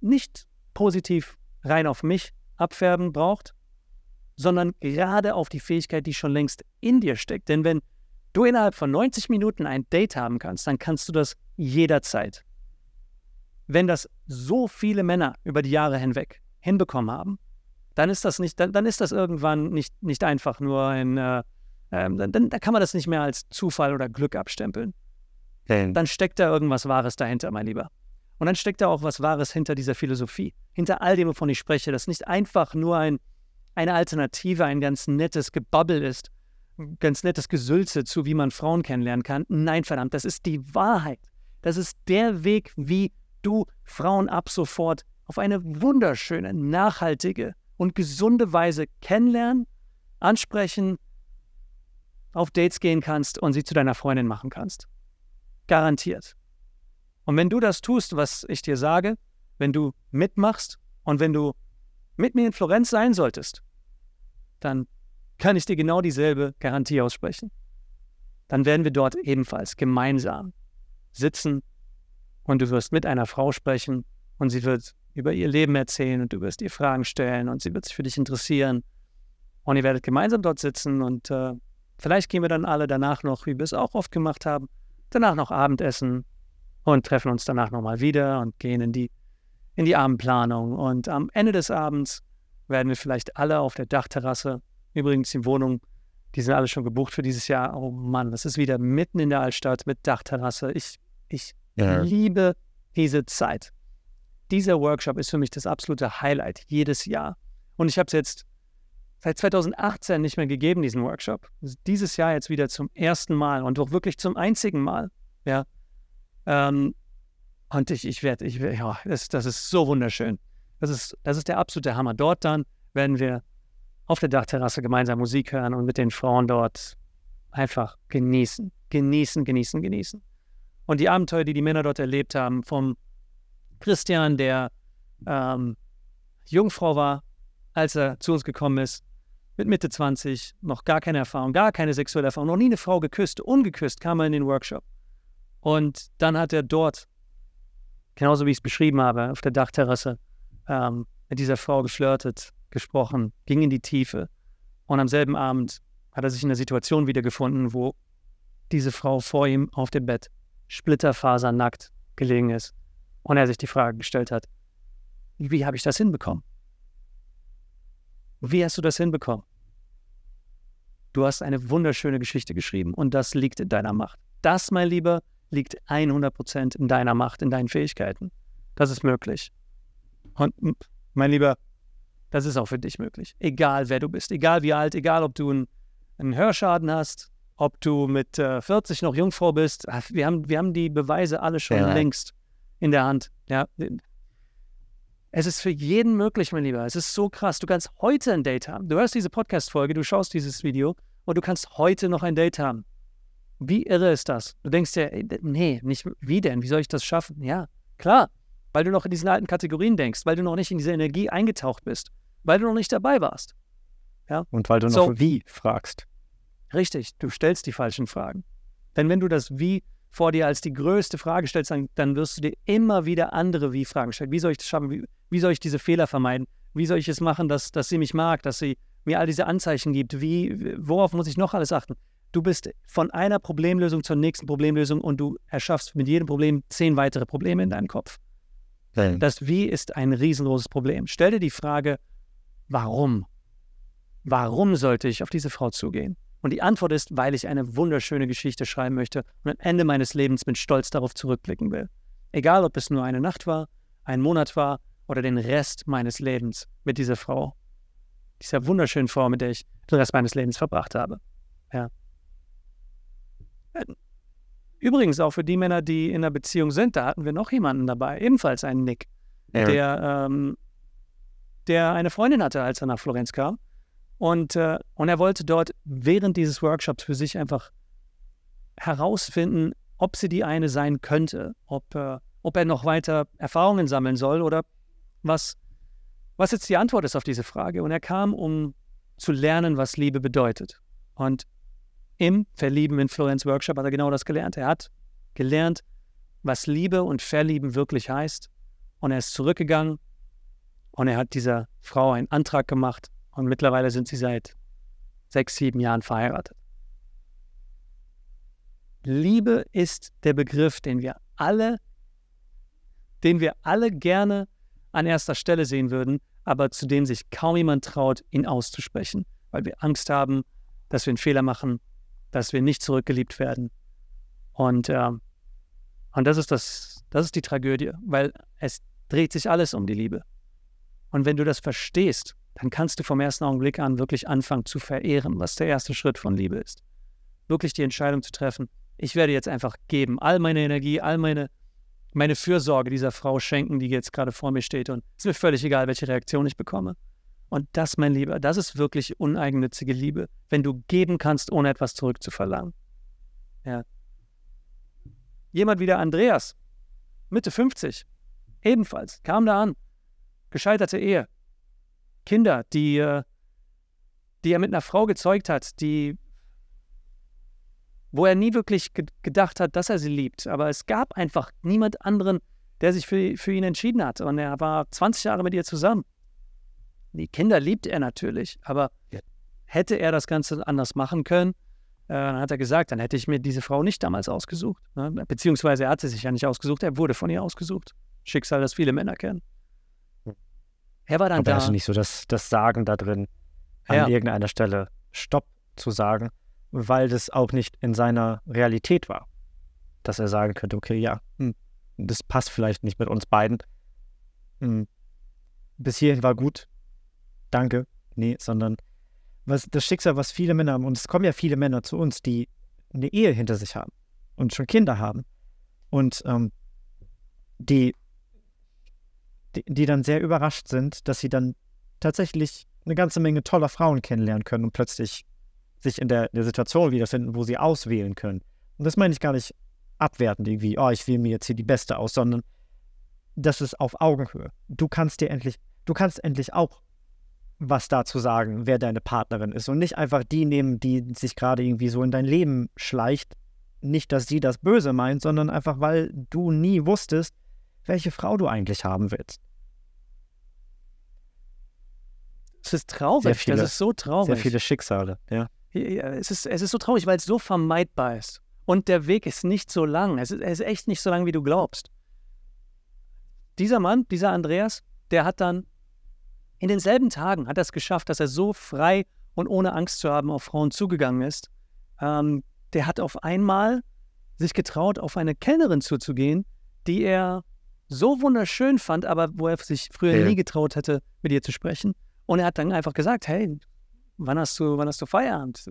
nicht positiv rein auf mich abfärben braucht, sondern gerade auf die Fähigkeit, die schon längst in dir steckt. Denn wenn du innerhalb von 90 Minuten ein Date haben kannst, dann kannst du das jederzeit. Wenn das so viele Männer über die Jahre hinweg hinbekommen haben, dann ist das nicht, dann, dann ist das irgendwann nicht, nicht einfach nur ein, äh, ähm, dann, dann kann man das nicht mehr als Zufall oder Glück abstempeln dann steckt da irgendwas Wahres dahinter, mein Lieber. Und dann steckt da auch was Wahres hinter dieser Philosophie, hinter all dem, wovon ich spreche, dass nicht einfach nur ein, eine Alternative, ein ganz nettes Gebabbel ist, ganz nettes Gesülze zu, wie man Frauen kennenlernen kann. Nein, verdammt, das ist die Wahrheit. Das ist der Weg, wie du Frauen ab sofort auf eine wunderschöne, nachhaltige und gesunde Weise kennenlernen, ansprechen, auf Dates gehen kannst und sie zu deiner Freundin machen kannst. Garantiert. Und wenn du das tust, was ich dir sage, wenn du mitmachst und wenn du mit mir in Florenz sein solltest, dann kann ich dir genau dieselbe Garantie aussprechen. Dann werden wir dort ebenfalls gemeinsam sitzen und du wirst mit einer Frau sprechen und sie wird über ihr Leben erzählen und du wirst ihr Fragen stellen und sie wird sich für dich interessieren. Und ihr werdet gemeinsam dort sitzen und äh, vielleicht gehen wir dann alle danach noch, wie wir es auch oft gemacht haben, danach noch Abendessen und treffen uns danach nochmal wieder und gehen in die, in die Abendplanung. Und am Ende des Abends werden wir vielleicht alle auf der Dachterrasse, übrigens die Wohnung, die sind alle schon gebucht für dieses Jahr. Oh Mann, das ist wieder mitten in der Altstadt mit Dachterrasse. Ich, ich ja. liebe diese Zeit. Dieser Workshop ist für mich das absolute Highlight jedes Jahr. Und ich habe es jetzt seit 2018 nicht mehr gegeben, diesen Workshop. Dieses Jahr jetzt wieder zum ersten Mal und auch wirklich zum einzigen Mal. Ja. Ähm, und ich, ich werde, ich, ja, das, das ist so wunderschön. Das ist, das ist der absolute Hammer. Dort dann werden wir auf der Dachterrasse gemeinsam Musik hören und mit den Frauen dort einfach genießen, genießen, genießen, genießen. Und die Abenteuer, die die Männer dort erlebt haben, vom Christian, der ähm, Jungfrau war, als er zu uns gekommen ist, mit Mitte 20, noch gar keine Erfahrung, gar keine sexuelle Erfahrung, noch nie eine Frau geküsst, ungeküsst, kam er in den Workshop. Und dann hat er dort, genauso wie ich es beschrieben habe, auf der Dachterrasse, ähm, mit dieser Frau geflirtet, gesprochen, ging in die Tiefe. Und am selben Abend hat er sich in einer Situation wiedergefunden, wo diese Frau vor ihm auf dem Bett splitterfasernackt gelegen ist und er sich die Frage gestellt hat, wie habe ich das hinbekommen? wie hast du das hinbekommen? Du hast eine wunderschöne Geschichte geschrieben und das liegt in deiner Macht. Das, mein Lieber, liegt 100% in deiner Macht, in deinen Fähigkeiten. Das ist möglich. Und mein Lieber, das ist auch für dich möglich. Egal wer du bist, egal wie alt, egal ob du einen, einen Hörschaden hast, ob du mit äh, 40 noch Jungfrau bist. Wir haben, wir haben die Beweise alle schon ja. längst in der Hand. Ja, es ist für jeden möglich, mein Lieber. Es ist so krass. Du kannst heute ein Date haben. Du hörst diese Podcast-Folge, du schaust dieses Video und du kannst heute noch ein Date haben. Wie irre ist das? Du denkst dir, nee, nicht wie denn? Wie soll ich das schaffen? Ja, klar, weil du noch in diesen alten Kategorien denkst, weil du noch nicht in diese Energie eingetaucht bist, weil du noch nicht dabei warst. Ja? Und weil du so, noch wie fragst. Richtig, du stellst die falschen Fragen. Denn wenn du das wie vor dir als die größte Frage stellst, dann, dann wirst du dir immer wieder andere Wie-Fragen stellen. Wie soll ich das schaffen? Wie, wie, soll ich diese Fehler vermeiden? Wie soll ich es machen, dass, dass sie mich mag, dass sie mir all diese Anzeichen gibt? Wie, worauf muss ich noch alles achten? Du bist von einer Problemlösung zur nächsten Problemlösung und du erschaffst mit jedem Problem zehn weitere Probleme in deinem Kopf. Nein. Das Wie ist ein riesengroßes Problem. Stell dir die Frage, warum? Warum sollte ich auf diese Frau zugehen? Und die Antwort ist, weil ich eine wunderschöne Geschichte schreiben möchte und am Ende meines Lebens mit Stolz darauf zurückblicken will. Egal, ob es nur eine Nacht war, ein Monat war oder den Rest meines Lebens mit dieser Frau. Dieser wunderschönen Frau, mit der ich den Rest meines Lebens verbracht habe. Ja. Ähm, übrigens auch für die Männer, die in einer Beziehung sind, da hatten wir noch jemanden dabei, ebenfalls einen Nick, ja. der, ähm, der eine Freundin hatte, als er nach Florenz kam und, äh, und er wollte dort während dieses Workshops für sich einfach herausfinden, ob sie die eine sein könnte, ob, äh, ob er noch weiter Erfahrungen sammeln soll oder was, was jetzt die Antwort ist auf diese Frage. Und er kam, um zu lernen, was Liebe bedeutet. Und im Verlieben in Florence Workshop hat er genau das gelernt. Er hat gelernt, was Liebe und Verlieben wirklich heißt. Und er ist zurückgegangen und er hat dieser Frau einen Antrag gemacht und mittlerweile sind sie seit sechs, sieben Jahren verheiratet. Liebe ist der Begriff, den wir alle, den wir alle gerne an erster Stelle sehen würden, aber zu dem sich kaum jemand traut, ihn auszusprechen, weil wir Angst haben, dass wir einen Fehler machen, dass wir nicht zurückgeliebt werden. Und, äh, und das ist das, das ist die Tragödie, weil es dreht sich alles um die Liebe. Und wenn du das verstehst, dann kannst du vom ersten Augenblick an wirklich anfangen zu verehren, was der erste Schritt von Liebe ist. Wirklich die Entscheidung zu treffen, ich werde jetzt einfach geben, all meine Energie, all meine, meine Fürsorge dieser Frau schenken, die jetzt gerade vor mir steht und es ist mir völlig egal, welche Reaktion ich bekomme. Und das, mein Lieber, das ist wirklich uneigennützige Liebe, wenn du geben kannst, ohne etwas zurückzuverlangen. Ja. Jemand wie der Andreas, Mitte 50, ebenfalls, kam da an, gescheiterte Ehe, Kinder, die, äh, die er mit einer Frau gezeugt hat, die, wo er nie wirklich ge gedacht hat, dass er sie liebt. Aber es gab einfach niemand anderen, der sich für, für ihn entschieden hat. Und er war 20 Jahre mit ihr zusammen. Die Kinder liebt er natürlich, aber hätte er das Ganze anders machen können, äh, dann hat er gesagt, dann hätte ich mir diese Frau nicht damals ausgesucht. Ne? Beziehungsweise er hat sie sich ja nicht ausgesucht, er wurde von ihr ausgesucht. Schicksal, das viele Männer kennen. Er war dann Aber da. Also nicht so das, das Sagen da drin, an ja. irgendeiner Stelle Stopp zu sagen, weil das auch nicht in seiner Realität war. Dass er sagen könnte, okay, ja, hm, das passt vielleicht nicht mit uns beiden. Hm, bis hierhin war gut. Danke. Nee, sondern was, das Schicksal, was viele Männer haben, und es kommen ja viele Männer zu uns, die eine Ehe hinter sich haben und schon Kinder haben und ähm, die die, die dann sehr überrascht sind, dass sie dann tatsächlich eine ganze Menge toller Frauen kennenlernen können und plötzlich sich in der, der Situation wiederfinden, wo sie auswählen können. Und das meine ich gar nicht abwertend irgendwie, oh, ich wähle mir jetzt hier die Beste aus, sondern das ist auf Augenhöhe. Du kannst dir endlich, du kannst endlich auch was dazu sagen, wer deine Partnerin ist und nicht einfach die nehmen, die sich gerade irgendwie so in dein Leben schleicht. Nicht, dass sie das Böse meint, sondern einfach, weil du nie wusstest, welche Frau du eigentlich haben willst. Es ist traurig, viele, das ist so traurig. Sehr viele Schicksale, ja. Es ist, es ist so traurig, weil es so vermeidbar ist. Und der Weg ist nicht so lang. Es ist, es ist echt nicht so lang, wie du glaubst. Dieser Mann, dieser Andreas, der hat dann in denselben Tagen hat er geschafft, dass er so frei und ohne Angst zu haben auf Frauen zugegangen ist. Ähm, der hat auf einmal sich getraut, auf eine Kellnerin zuzugehen, die er so wunderschön fand, aber wo er sich früher ja. nie getraut hätte, mit ihr zu sprechen. Und er hat dann einfach gesagt, hey, wann hast du, wann hast du Feierabend?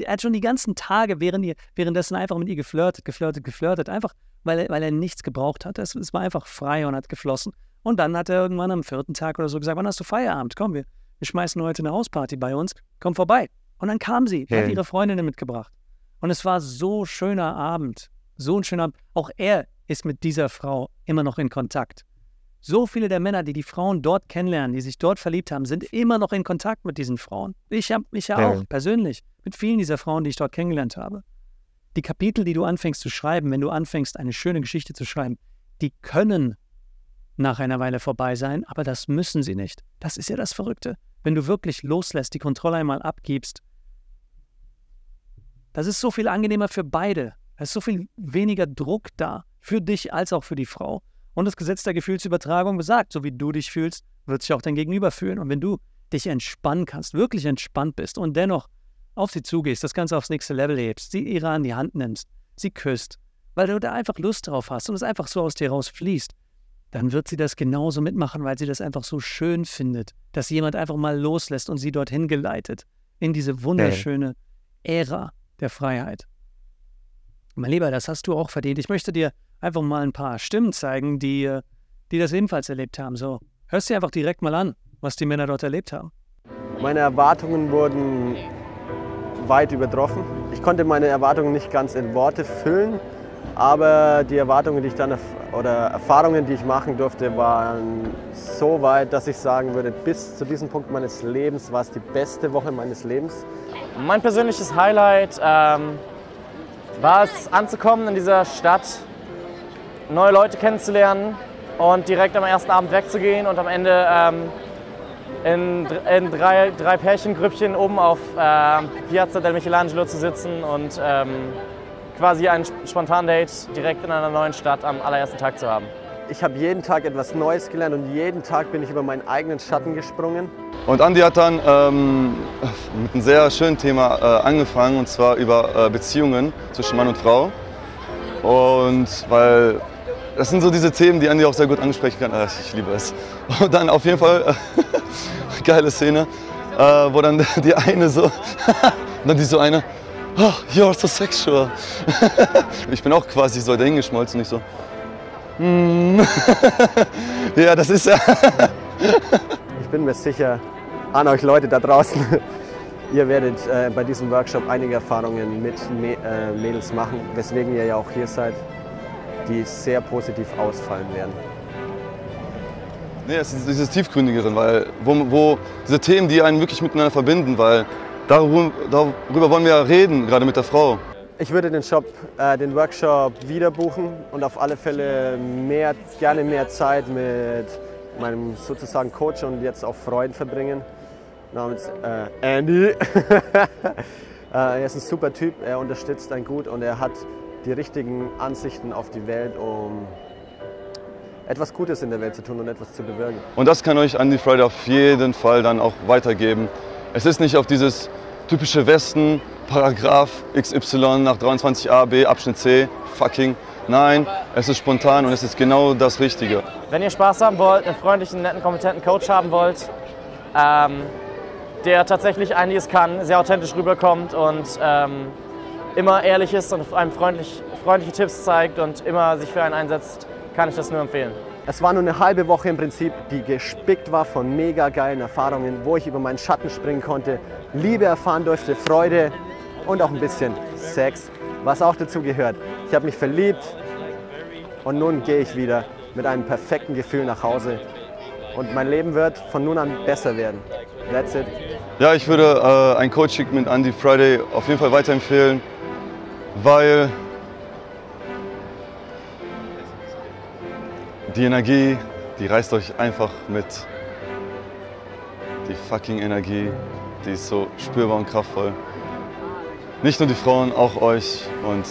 Er hat schon die ganzen Tage während ihr, währenddessen einfach mit ihr geflirtet, geflirtet, geflirtet, einfach weil er, weil er nichts gebraucht hat. Es, es war einfach frei und hat geflossen. Und dann hat er irgendwann am vierten Tag oder so gesagt, wann hast du Feierabend? Komm, wir, wir schmeißen heute eine Hausparty bei uns, komm vorbei. Und dann kam sie, ja. hat ihre Freundin mitgebracht. Und es war so schöner Abend, so ein schöner Abend. Auch er ist mit dieser Frau immer noch in Kontakt. So viele der Männer, die die Frauen dort kennenlernen, die sich dort verliebt haben, sind immer noch in Kontakt mit diesen Frauen. Ich habe mich ja auch persönlich mit vielen dieser Frauen, die ich dort kennengelernt habe. Die Kapitel, die du anfängst zu schreiben, wenn du anfängst, eine schöne Geschichte zu schreiben, die können nach einer Weile vorbei sein, aber das müssen sie nicht. Das ist ja das Verrückte. Wenn du wirklich loslässt, die Kontrolle einmal abgibst, das ist so viel angenehmer für beide. Da ist so viel weniger Druck da. Für dich als auch für die Frau. Und das Gesetz der Gefühlsübertragung besagt, so wie du dich fühlst, wird sich auch dein Gegenüber fühlen. Und wenn du dich entspannen kannst, wirklich entspannt bist und dennoch auf sie zugehst, das Ganze aufs nächste Level hebst, sie ihre an die Hand nimmst, sie küsst, weil du da einfach Lust drauf hast und es einfach so aus dir rausfließt, dann wird sie das genauso mitmachen, weil sie das einfach so schön findet, dass jemand einfach mal loslässt und sie dorthin geleitet, in diese wunderschöne Ära der Freiheit. Mein Lieber, das hast du auch verdient. Ich möchte dir einfach mal ein paar Stimmen zeigen, die, äh, die das ebenfalls erlebt haben. So, hörst dir einfach direkt mal an, was die Männer dort erlebt haben. Meine Erwartungen wurden weit übertroffen. Ich konnte meine Erwartungen nicht ganz in Worte füllen, aber die Erwartungen, die ich dann oder Erfahrungen, die ich machen durfte, waren so weit, dass ich sagen würde, bis zu diesem Punkt meines Lebens war es die beste Woche meines Lebens. Mein persönliches Highlight ähm, war es anzukommen in dieser Stadt, neue Leute kennenzulernen und direkt am ersten Abend wegzugehen und am Ende ähm, in, in, drei, drei Pärchengrüppchen oben auf äh, Piazza del Michelangelo zu sitzen und ähm, quasi ein Spontan-Date direkt in einer neuen Stadt am allerersten Tag zu haben. Ich habe jeden Tag etwas Neues gelernt und jeden Tag bin ich über meinen eigenen Schatten gesprungen. Und Andi hat dann ähm, mit einem sehr schönen Thema äh, angefangen und zwar über äh, Beziehungen zwischen Mann und Frau. Und weil das sind so diese Themen, die Andy auch sehr gut ansprechen kann. Ach, ich liebe es. Und dann auf jeden Fall, äh, geile Szene, äh, wo dann die eine so, dann die so eine, oh, you're so sexual. ich bin auch quasi so dahingeschmolzen, nicht so, mm. ja, das ist ja. ich bin mir sicher, an euch Leute da draußen, Ihr werdet äh, bei diesem Workshop einige Erfahrungen mit äh, Mädels machen, weswegen ihr ja auch hier seid die sehr positiv ausfallen werden. Nee, es ist dieses Tiefgründigeren, weil wo, wo diese Themen, die einen wirklich miteinander verbinden, weil darüber, darüber wollen wir ja reden, gerade mit der Frau. Ich würde den Shop, äh, den Workshop wieder buchen und auf alle Fälle mehr, gerne mehr Zeit mit meinem sozusagen Coach und jetzt auch Freund verbringen, namens äh, Andy. Äh, er ist ein super Typ, er unterstützt einen gut und er hat die richtigen Ansichten auf die Welt, um etwas Gutes in der Welt zu tun und etwas zu bewirken. Und das kann euch Andy Friday auf jeden Fall dann auch weitergeben. Es ist nicht auf dieses typische Westen, Paragraph XY nach 23a, B, Abschnitt C, fucking. Nein, es ist spontan und es ist genau das Richtige. Wenn ihr Spaß haben wollt, einen freundlichen, netten, kompetenten Coach haben wollt, ähm, der tatsächlich einiges kann, sehr authentisch rüberkommt und ähm, immer ehrlich ist und einem freundlich, freundliche Tipps zeigt und immer sich für einen einsetzt, kann ich das nur empfehlen. Es war nur eine halbe Woche im Prinzip, die gespickt war von mega geilen Erfahrungen, wo ich über meinen Schatten springen konnte, Liebe erfahren durfte, Freude und auch ein bisschen Sex, was auch dazu gehört. Ich habe mich verliebt und nun gehe ich wieder mit einem perfekten Gefühl nach Hause und mein Leben wird von nun an besser werden. That's it. Ja, ich würde äh, ein Coaching mit Andy Friday auf jeden Fall weiterempfehlen weil die Energie, die reißt euch einfach mit. Die fucking Energie, die ist so spürbar und kraftvoll. Nicht nur die Frauen, auch euch und.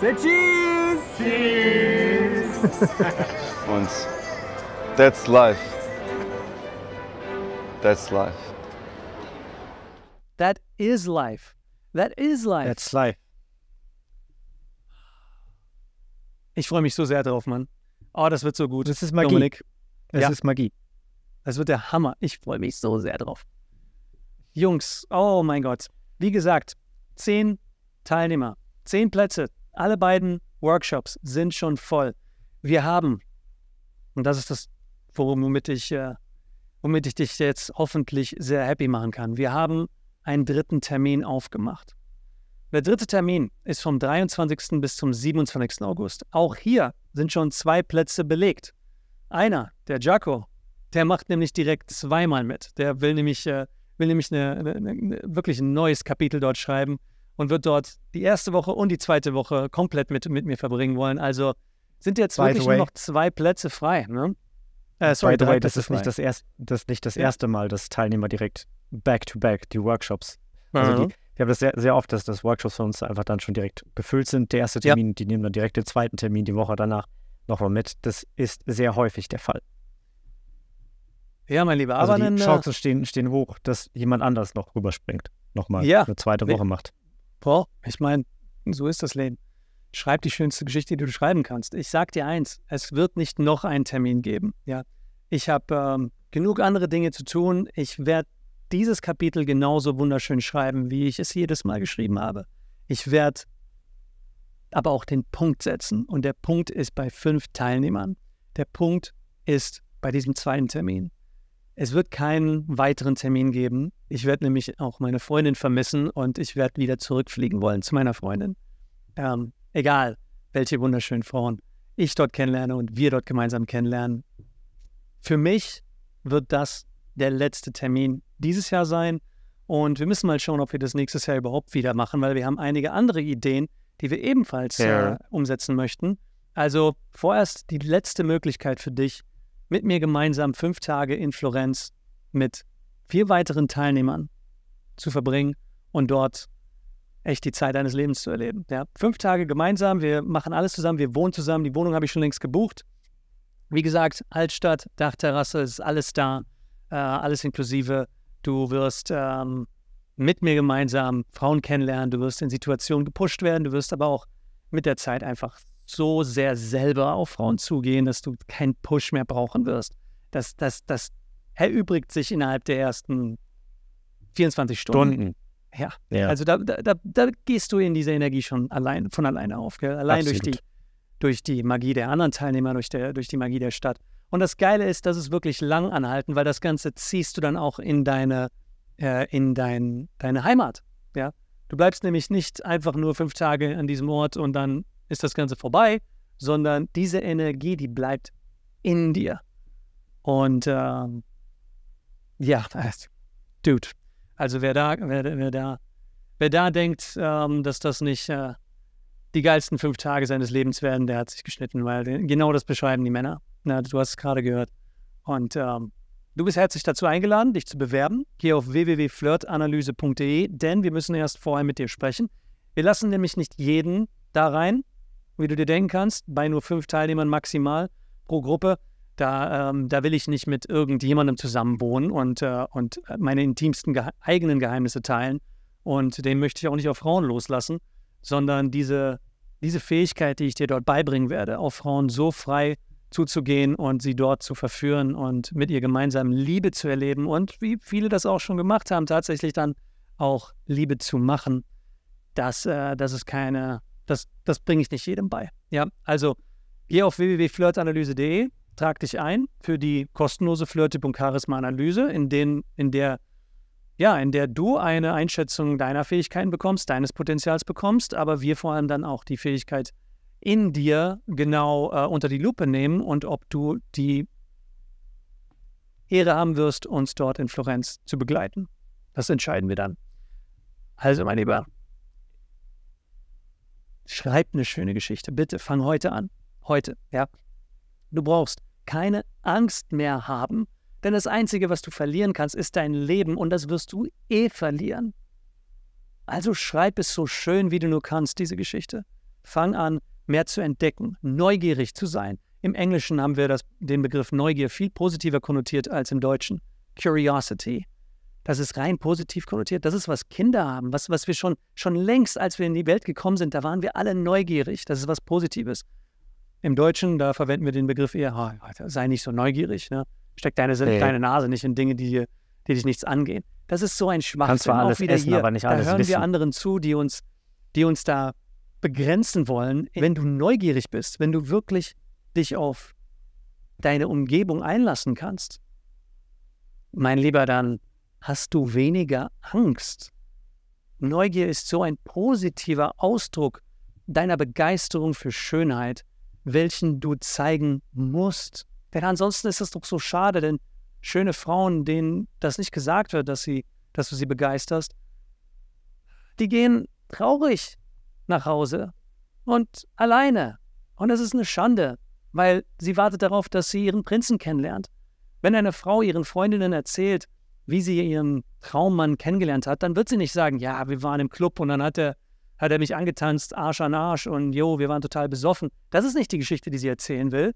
Say cheese! Cheese! und that's life. That's life. That is life. That is life. That's life. Ich freue mich so sehr drauf, Mann. Oh, das wird so gut. Das ist Magie. Dominik. Das ja. ist Magie. Das wird der Hammer. Ich freue mich so sehr drauf. Jungs, oh mein Gott. Wie gesagt, zehn Teilnehmer, zehn Plätze. Alle beiden Workshops sind schon voll. Wir haben, und das ist das, womit ich, äh, womit ich dich jetzt hoffentlich sehr happy machen kann, wir haben einen dritten Termin aufgemacht. Der dritte Termin ist vom 23. bis zum 27. August. Auch hier sind schon zwei Plätze belegt. Einer, der Jaco, der macht nämlich direkt zweimal mit. Der will nämlich, äh, will nämlich eine, eine, eine, wirklich ein neues Kapitel dort schreiben und wird dort die erste Woche und die zweite Woche komplett mit, mit mir verbringen wollen. Also sind jetzt By wirklich nur noch zwei Plätze frei. Ne? Äh, sorry, By the way, das ist, nicht das, erst, das ist nicht das, erste Mal, dass Teilnehmer direkt back-to-back -back die Workshops. Also mhm. die, ich habe das sehr, sehr oft, dass das Workshops von uns einfach dann schon direkt gefüllt sind. Der erste Termin, ja. die nehmen dann direkt den zweiten Termin die Woche danach nochmal mit. Das ist sehr häufig der Fall. Ja, mein Lieber, also aber die äh, Chancen stehen, stehen hoch, dass jemand anders noch rüberspringt, nochmal ja, eine zweite Woche macht. Boah, ich meine, so ist das Leben. Schreib die schönste Geschichte, die du schreiben kannst. Ich sag dir eins, es wird nicht noch einen Termin geben. Ja, ich habe ähm, genug andere Dinge zu tun. Ich werde dieses Kapitel genauso wunderschön schreiben, wie ich es jedes Mal geschrieben habe. Ich werde aber auch den Punkt setzen. Und der Punkt ist bei fünf Teilnehmern. Der Punkt ist bei diesem zweiten Termin. Es wird keinen weiteren Termin geben. Ich werde nämlich auch meine Freundin vermissen und ich werde wieder zurückfliegen wollen zu meiner Freundin. Ähm, egal, welche wunderschönen Frauen ich dort kennenlerne und wir dort gemeinsam kennenlernen. Für mich wird das der letzte Termin dieses Jahr sein. Und wir müssen mal schauen, ob wir das nächstes Jahr überhaupt wieder machen, weil wir haben einige andere Ideen, die wir ebenfalls ja. äh, umsetzen möchten. Also vorerst die letzte Möglichkeit für dich, mit mir gemeinsam fünf Tage in Florenz mit vier weiteren Teilnehmern zu verbringen und dort echt die Zeit deines Lebens zu erleben. Ja, fünf Tage gemeinsam, wir machen alles zusammen, wir wohnen zusammen, die Wohnung habe ich schon längst gebucht. Wie gesagt, Altstadt, Dachterrasse, ist alles da, äh, alles inklusive. Du wirst ähm, mit mir gemeinsam Frauen kennenlernen, du wirst in Situationen gepusht werden, du wirst aber auch mit der Zeit einfach so sehr selber auf Frauen zugehen, dass du keinen Push mehr brauchen wirst. Das, das, das erübrigt sich innerhalb der ersten 24 Stunden. Stunden. Ja. ja. Also da, da, da, gehst du in diese Energie schon allein, von alleine auf. Gell? Allein Absolut. durch die, durch die Magie der anderen Teilnehmer, durch, der, durch die Magie der Stadt. Und das Geile ist, dass es wirklich lang anhalten, weil das Ganze ziehst du dann auch in deine, äh, in dein, deine Heimat. Ja? Du bleibst nämlich nicht einfach nur fünf Tage an diesem Ort und dann ist das Ganze vorbei, sondern diese Energie, die bleibt in dir. Und ähm, ja, also, dude. Also wer da, wer, wer da, wer da denkt, ähm, dass das nicht äh, die geilsten fünf Tage seines Lebens werden, der hat sich geschnitten, weil genau das beschreiben die Männer. Na, du hast es gerade gehört. Und ähm, du bist herzlich dazu eingeladen, dich zu bewerben. Geh auf www.flirtanalyse.de, denn wir müssen erst vorher mit dir sprechen. Wir lassen nämlich nicht jeden da rein, wie du dir denken kannst, bei nur fünf Teilnehmern maximal pro Gruppe. Da, ähm, da will ich nicht mit irgendjemandem zusammenwohnen und, äh, und äh, meine intimsten Ge eigenen Geheimnisse teilen. Und den möchte ich auch nicht auf Frauen loslassen, sondern diese, diese Fähigkeit, die ich dir dort beibringen werde, auf Frauen so frei zu zuzugehen und sie dort zu verführen und mit ihr gemeinsam Liebe zu erleben und wie viele das auch schon gemacht haben, tatsächlich dann auch Liebe zu machen. Das, äh, das ist keine, das, das bringe ich nicht jedem bei. Ja, also geh auf www.flirtanalyse.de, trag dich ein für die kostenlose Flirt-Tipp und Charisma-Analyse, in, in der ja, in der du eine Einschätzung deiner Fähigkeiten bekommst, deines Potenzials bekommst, aber wir vor allem dann auch die Fähigkeit in dir genau äh, unter die Lupe nehmen und ob du die Ehre haben wirst, uns dort in Florenz zu begleiten. Das entscheiden wir dann. Also, mein Lieber, schreib eine schöne Geschichte. Bitte fang heute an. Heute, ja. Du brauchst keine Angst mehr haben, denn das Einzige, was du verlieren kannst, ist dein Leben und das wirst du eh verlieren. Also schreib es so schön, wie du nur kannst, diese Geschichte. Fang an, mehr zu entdecken, neugierig zu sein. Im Englischen haben wir das, den Begriff Neugier viel positiver konnotiert als im Deutschen. Curiosity. Das ist rein positiv konnotiert. Das ist, was Kinder haben, was, was wir schon, schon längst, als wir in die Welt gekommen sind, da waren wir alle neugierig. Das ist was Positives. Im Deutschen, da verwenden wir den Begriff eher, oh, sei nicht so neugierig. Ne? Steck deine, nee. deine Nase nicht in Dinge, die, die dich nichts angehen. Das ist so ein Schwachsinn. Kannst zwar alles wieder essen, hier. aber nicht alles Da hören wissen. wir anderen zu, die uns, die uns da begrenzen wollen, wenn du neugierig bist, wenn du wirklich dich auf deine Umgebung einlassen kannst, mein Lieber, dann hast du weniger Angst. Neugier ist so ein positiver Ausdruck deiner Begeisterung für Schönheit, welchen du zeigen musst. Denn ansonsten ist es doch so schade, denn schöne Frauen, denen das nicht gesagt wird, dass, sie, dass du sie begeisterst, die gehen traurig nach Hause und alleine. Und das ist eine Schande, weil sie wartet darauf, dass sie ihren Prinzen kennenlernt. Wenn eine Frau ihren Freundinnen erzählt, wie sie ihren Traummann kennengelernt hat, dann wird sie nicht sagen, ja, wir waren im Club und dann hat er, hat er mich angetanzt, Arsch an Arsch und jo, wir waren total besoffen. Das ist nicht die Geschichte, die sie erzählen will.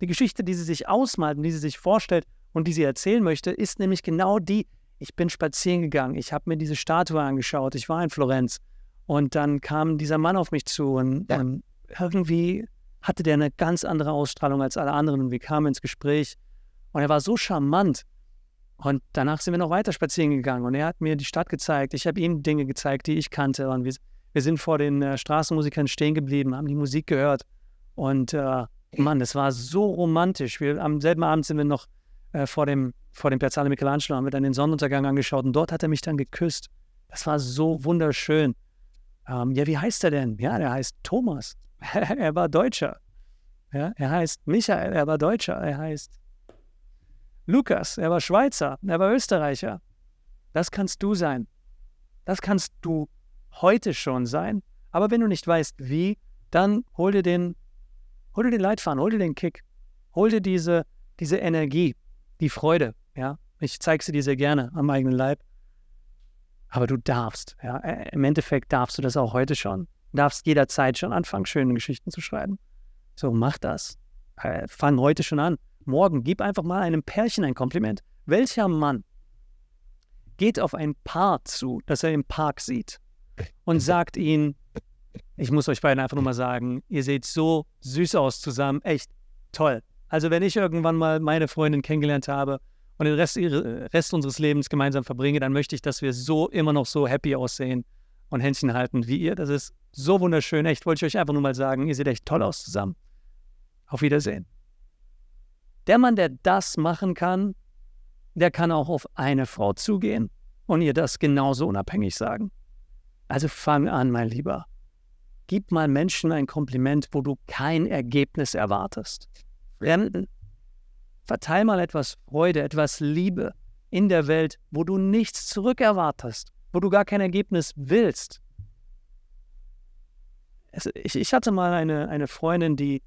Die Geschichte, die sie sich ausmalt und die sie sich vorstellt und die sie erzählen möchte, ist nämlich genau die, ich bin spazieren gegangen, ich habe mir diese Statue angeschaut, ich war in Florenz, und dann kam dieser Mann auf mich zu und, ja. und irgendwie hatte der eine ganz andere Ausstrahlung als alle anderen. Und wir kamen ins Gespräch und er war so charmant. Und danach sind wir noch weiter spazieren gegangen und er hat mir die Stadt gezeigt. Ich habe ihm Dinge gezeigt, die ich kannte. Und wir, wir sind vor den äh, Straßenmusikern stehen geblieben, haben die Musik gehört. Und äh, Mann, das war so romantisch. Wir, am selben Abend sind wir noch äh, vor dem, vor dem Piazzale Michelangelo, haben wir dann den Sonnenuntergang angeschaut und dort hat er mich dann geküsst. Das war so wunderschön ähm, ja, wie heißt er denn? Ja, der heißt Thomas. er war Deutscher. Ja, er heißt Michael, er war Deutscher. Er heißt Lukas, er war Schweizer, er war Österreicher. Das kannst du sein. Das kannst du heute schon sein. Aber wenn du nicht weißt, wie, dann hol dir den, hol dir den Leitfaden, hol dir den Kick, hol dir diese, diese Energie, die Freude. Ja, ich zeige sie dir sehr gerne am eigenen Leib aber du darfst. Ja? Im Endeffekt darfst du das auch heute schon. Du darfst jederzeit schon anfangen, schöne Geschichten zu schreiben. So, mach das. Äh, fang heute schon an. Morgen, gib einfach mal einem Pärchen ein Kompliment. Welcher Mann geht auf ein Paar zu, das er im Park sieht und sagt ihnen, ich muss euch beiden einfach nur mal sagen, ihr seht so süß aus zusammen, echt toll. Also wenn ich irgendwann mal meine Freundin kennengelernt habe und den Rest, Rest unseres Lebens gemeinsam verbringe, dann möchte ich, dass wir so immer noch so happy aussehen und Händchen halten wie ihr. Das ist so wunderschön. Echt, wollte ich euch einfach nur mal sagen, ihr seht echt toll aus zusammen. Auf Wiedersehen. Der Mann, der das machen kann, der kann auch auf eine Frau zugehen und ihr das genauso unabhängig sagen. Also fang an, mein Lieber. Gib mal Menschen ein Kompliment, wo du kein Ergebnis erwartest. Fremden Verteil mal etwas Freude, etwas Liebe in der Welt, wo du nichts zurückerwartest, wo du gar kein Ergebnis willst. ich, ich, hatte mal eine, eine Freundin, die,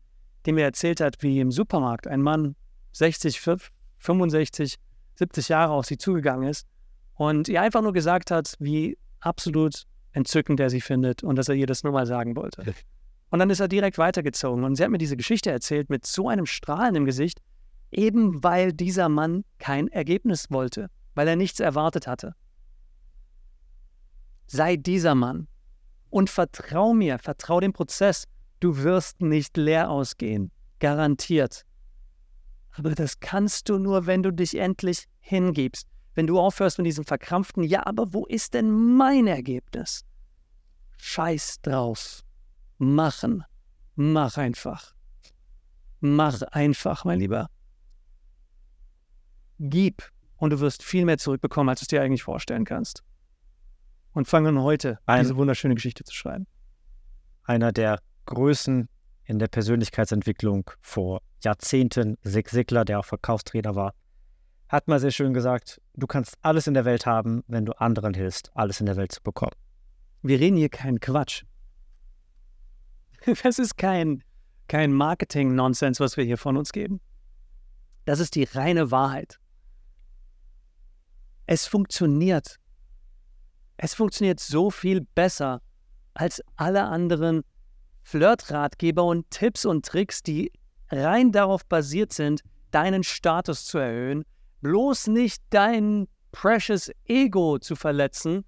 die mir erzählt hat, wie im Supermarkt ein Mann 60, 65, 70 Jahre auf sie zugegangen ist und ihr einfach nur gesagt hat, wie absolut entzückend er sie findet und dass er ihr das nur mal sagen wollte. Und dann ist er direkt weitergezogen und sie hat mir diese Geschichte erzählt mit so einem Strahlen im Gesicht, eben weil dieser Mann kein Ergebnis wollte, weil er nichts erwartet hatte. Sei dieser Mann und vertrau mir, vertrau dem Prozess. Du wirst nicht leer ausgehen, garantiert. Aber das kannst du nur, wenn du dich endlich hingibst, wenn du aufhörst mit diesem verkrampften, ja, aber wo ist denn mein Ergebnis? Scheiß drauf. Machen. Mach einfach. Mach einfach, mein Lieber gib und du wirst viel mehr zurückbekommen, als du es dir eigentlich vorstellen kannst. Und fang an heute Ein, diese wunderschöne Geschichte zu schreiben. Einer der Größen in der Persönlichkeitsentwicklung vor Jahrzehnten, Sig Sigler, der auch Verkaufstrainer war, hat mal sehr schön gesagt, du kannst alles in der Welt haben, wenn du anderen hilfst, alles in der Welt zu bekommen. Wir reden hier keinen Quatsch. Das ist kein, kein Marketing-Nonsens, was wir hier von uns geben. Das ist die reine Wahrheit. Es funktioniert. Es funktioniert so viel besser als alle anderen Flirtratgeber und Tipps und Tricks, die rein darauf basiert sind, deinen Status zu erhöhen, bloß nicht dein precious Ego zu verletzen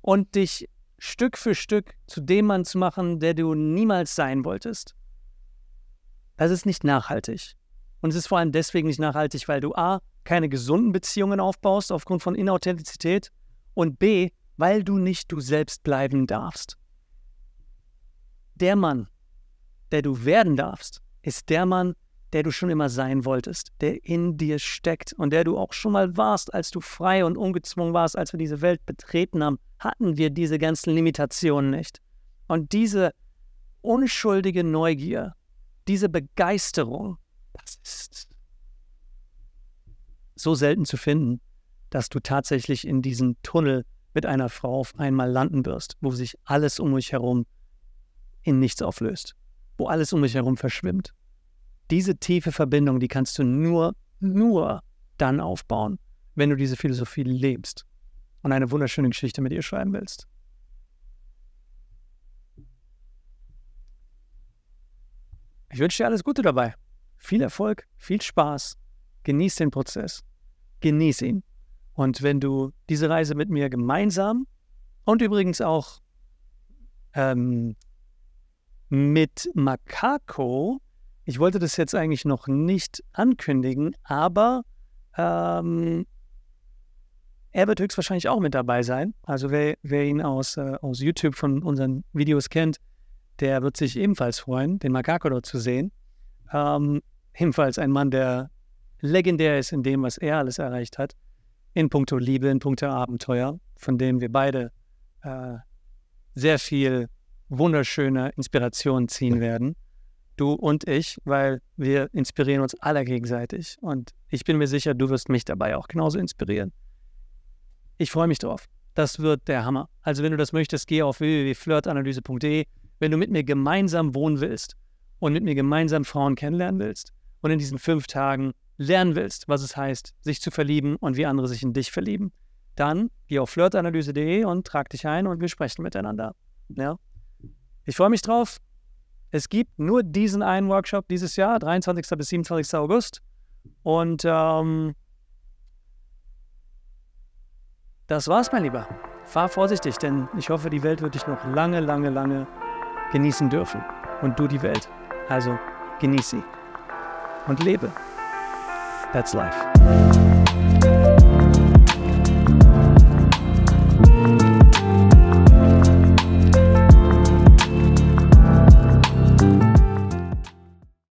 und dich Stück für Stück zu dem Mann zu machen, der du niemals sein wolltest. Das ist nicht nachhaltig. Und es ist vor allem deswegen nicht nachhaltig, weil du A, keine gesunden Beziehungen aufbaust aufgrund von Inauthentizität und B, weil du nicht du selbst bleiben darfst. Der Mann, der du werden darfst, ist der Mann, der du schon immer sein wolltest, der in dir steckt und der du auch schon mal warst, als du frei und ungezwungen warst, als wir diese Welt betreten haben, hatten wir diese ganzen Limitationen nicht. Und diese unschuldige Neugier, diese Begeisterung, das ist so selten zu finden, dass du tatsächlich in diesem Tunnel mit einer Frau auf einmal landen wirst, wo sich alles um mich herum in nichts auflöst, wo alles um mich herum verschwimmt. Diese tiefe Verbindung, die kannst du nur, nur dann aufbauen, wenn du diese Philosophie lebst und eine wunderschöne Geschichte mit ihr schreiben willst. Ich wünsche dir alles Gute dabei. Viel Erfolg, viel Spaß Genieß den Prozess. Genieß ihn. Und wenn du diese Reise mit mir gemeinsam und übrigens auch ähm, mit Makako, ich wollte das jetzt eigentlich noch nicht ankündigen, aber ähm, er wird höchstwahrscheinlich auch mit dabei sein. Also wer, wer ihn aus, äh, aus YouTube von unseren Videos kennt, der wird sich ebenfalls freuen, den Makako dort zu sehen. Ähm, ebenfalls ein Mann, der legendär ist in dem, was er alles erreicht hat, in puncto Liebe, in puncto Abenteuer, von dem wir beide äh, sehr viel wunderschöne Inspiration ziehen werden. Du und ich, weil wir inspirieren uns alle gegenseitig. Und ich bin mir sicher, du wirst mich dabei auch genauso inspirieren. Ich freue mich drauf. Das wird der Hammer. Also wenn du das möchtest, geh auf www.flirtanalyse.de. Wenn du mit mir gemeinsam wohnen willst und mit mir gemeinsam Frauen kennenlernen willst und in diesen fünf Tagen lernen willst, was es heißt, sich zu verlieben und wie andere sich in dich verlieben, dann geh auf flirtanalyse.de und trag dich ein und wir sprechen miteinander. Ja? Ich freue mich drauf. Es gibt nur diesen einen Workshop dieses Jahr, 23. bis 27. August. Und ähm, das war's, mein Lieber. Fahr vorsichtig, denn ich hoffe, die Welt wird dich noch lange, lange, lange genießen dürfen. Und du die Welt. Also genieß sie und lebe. That's life.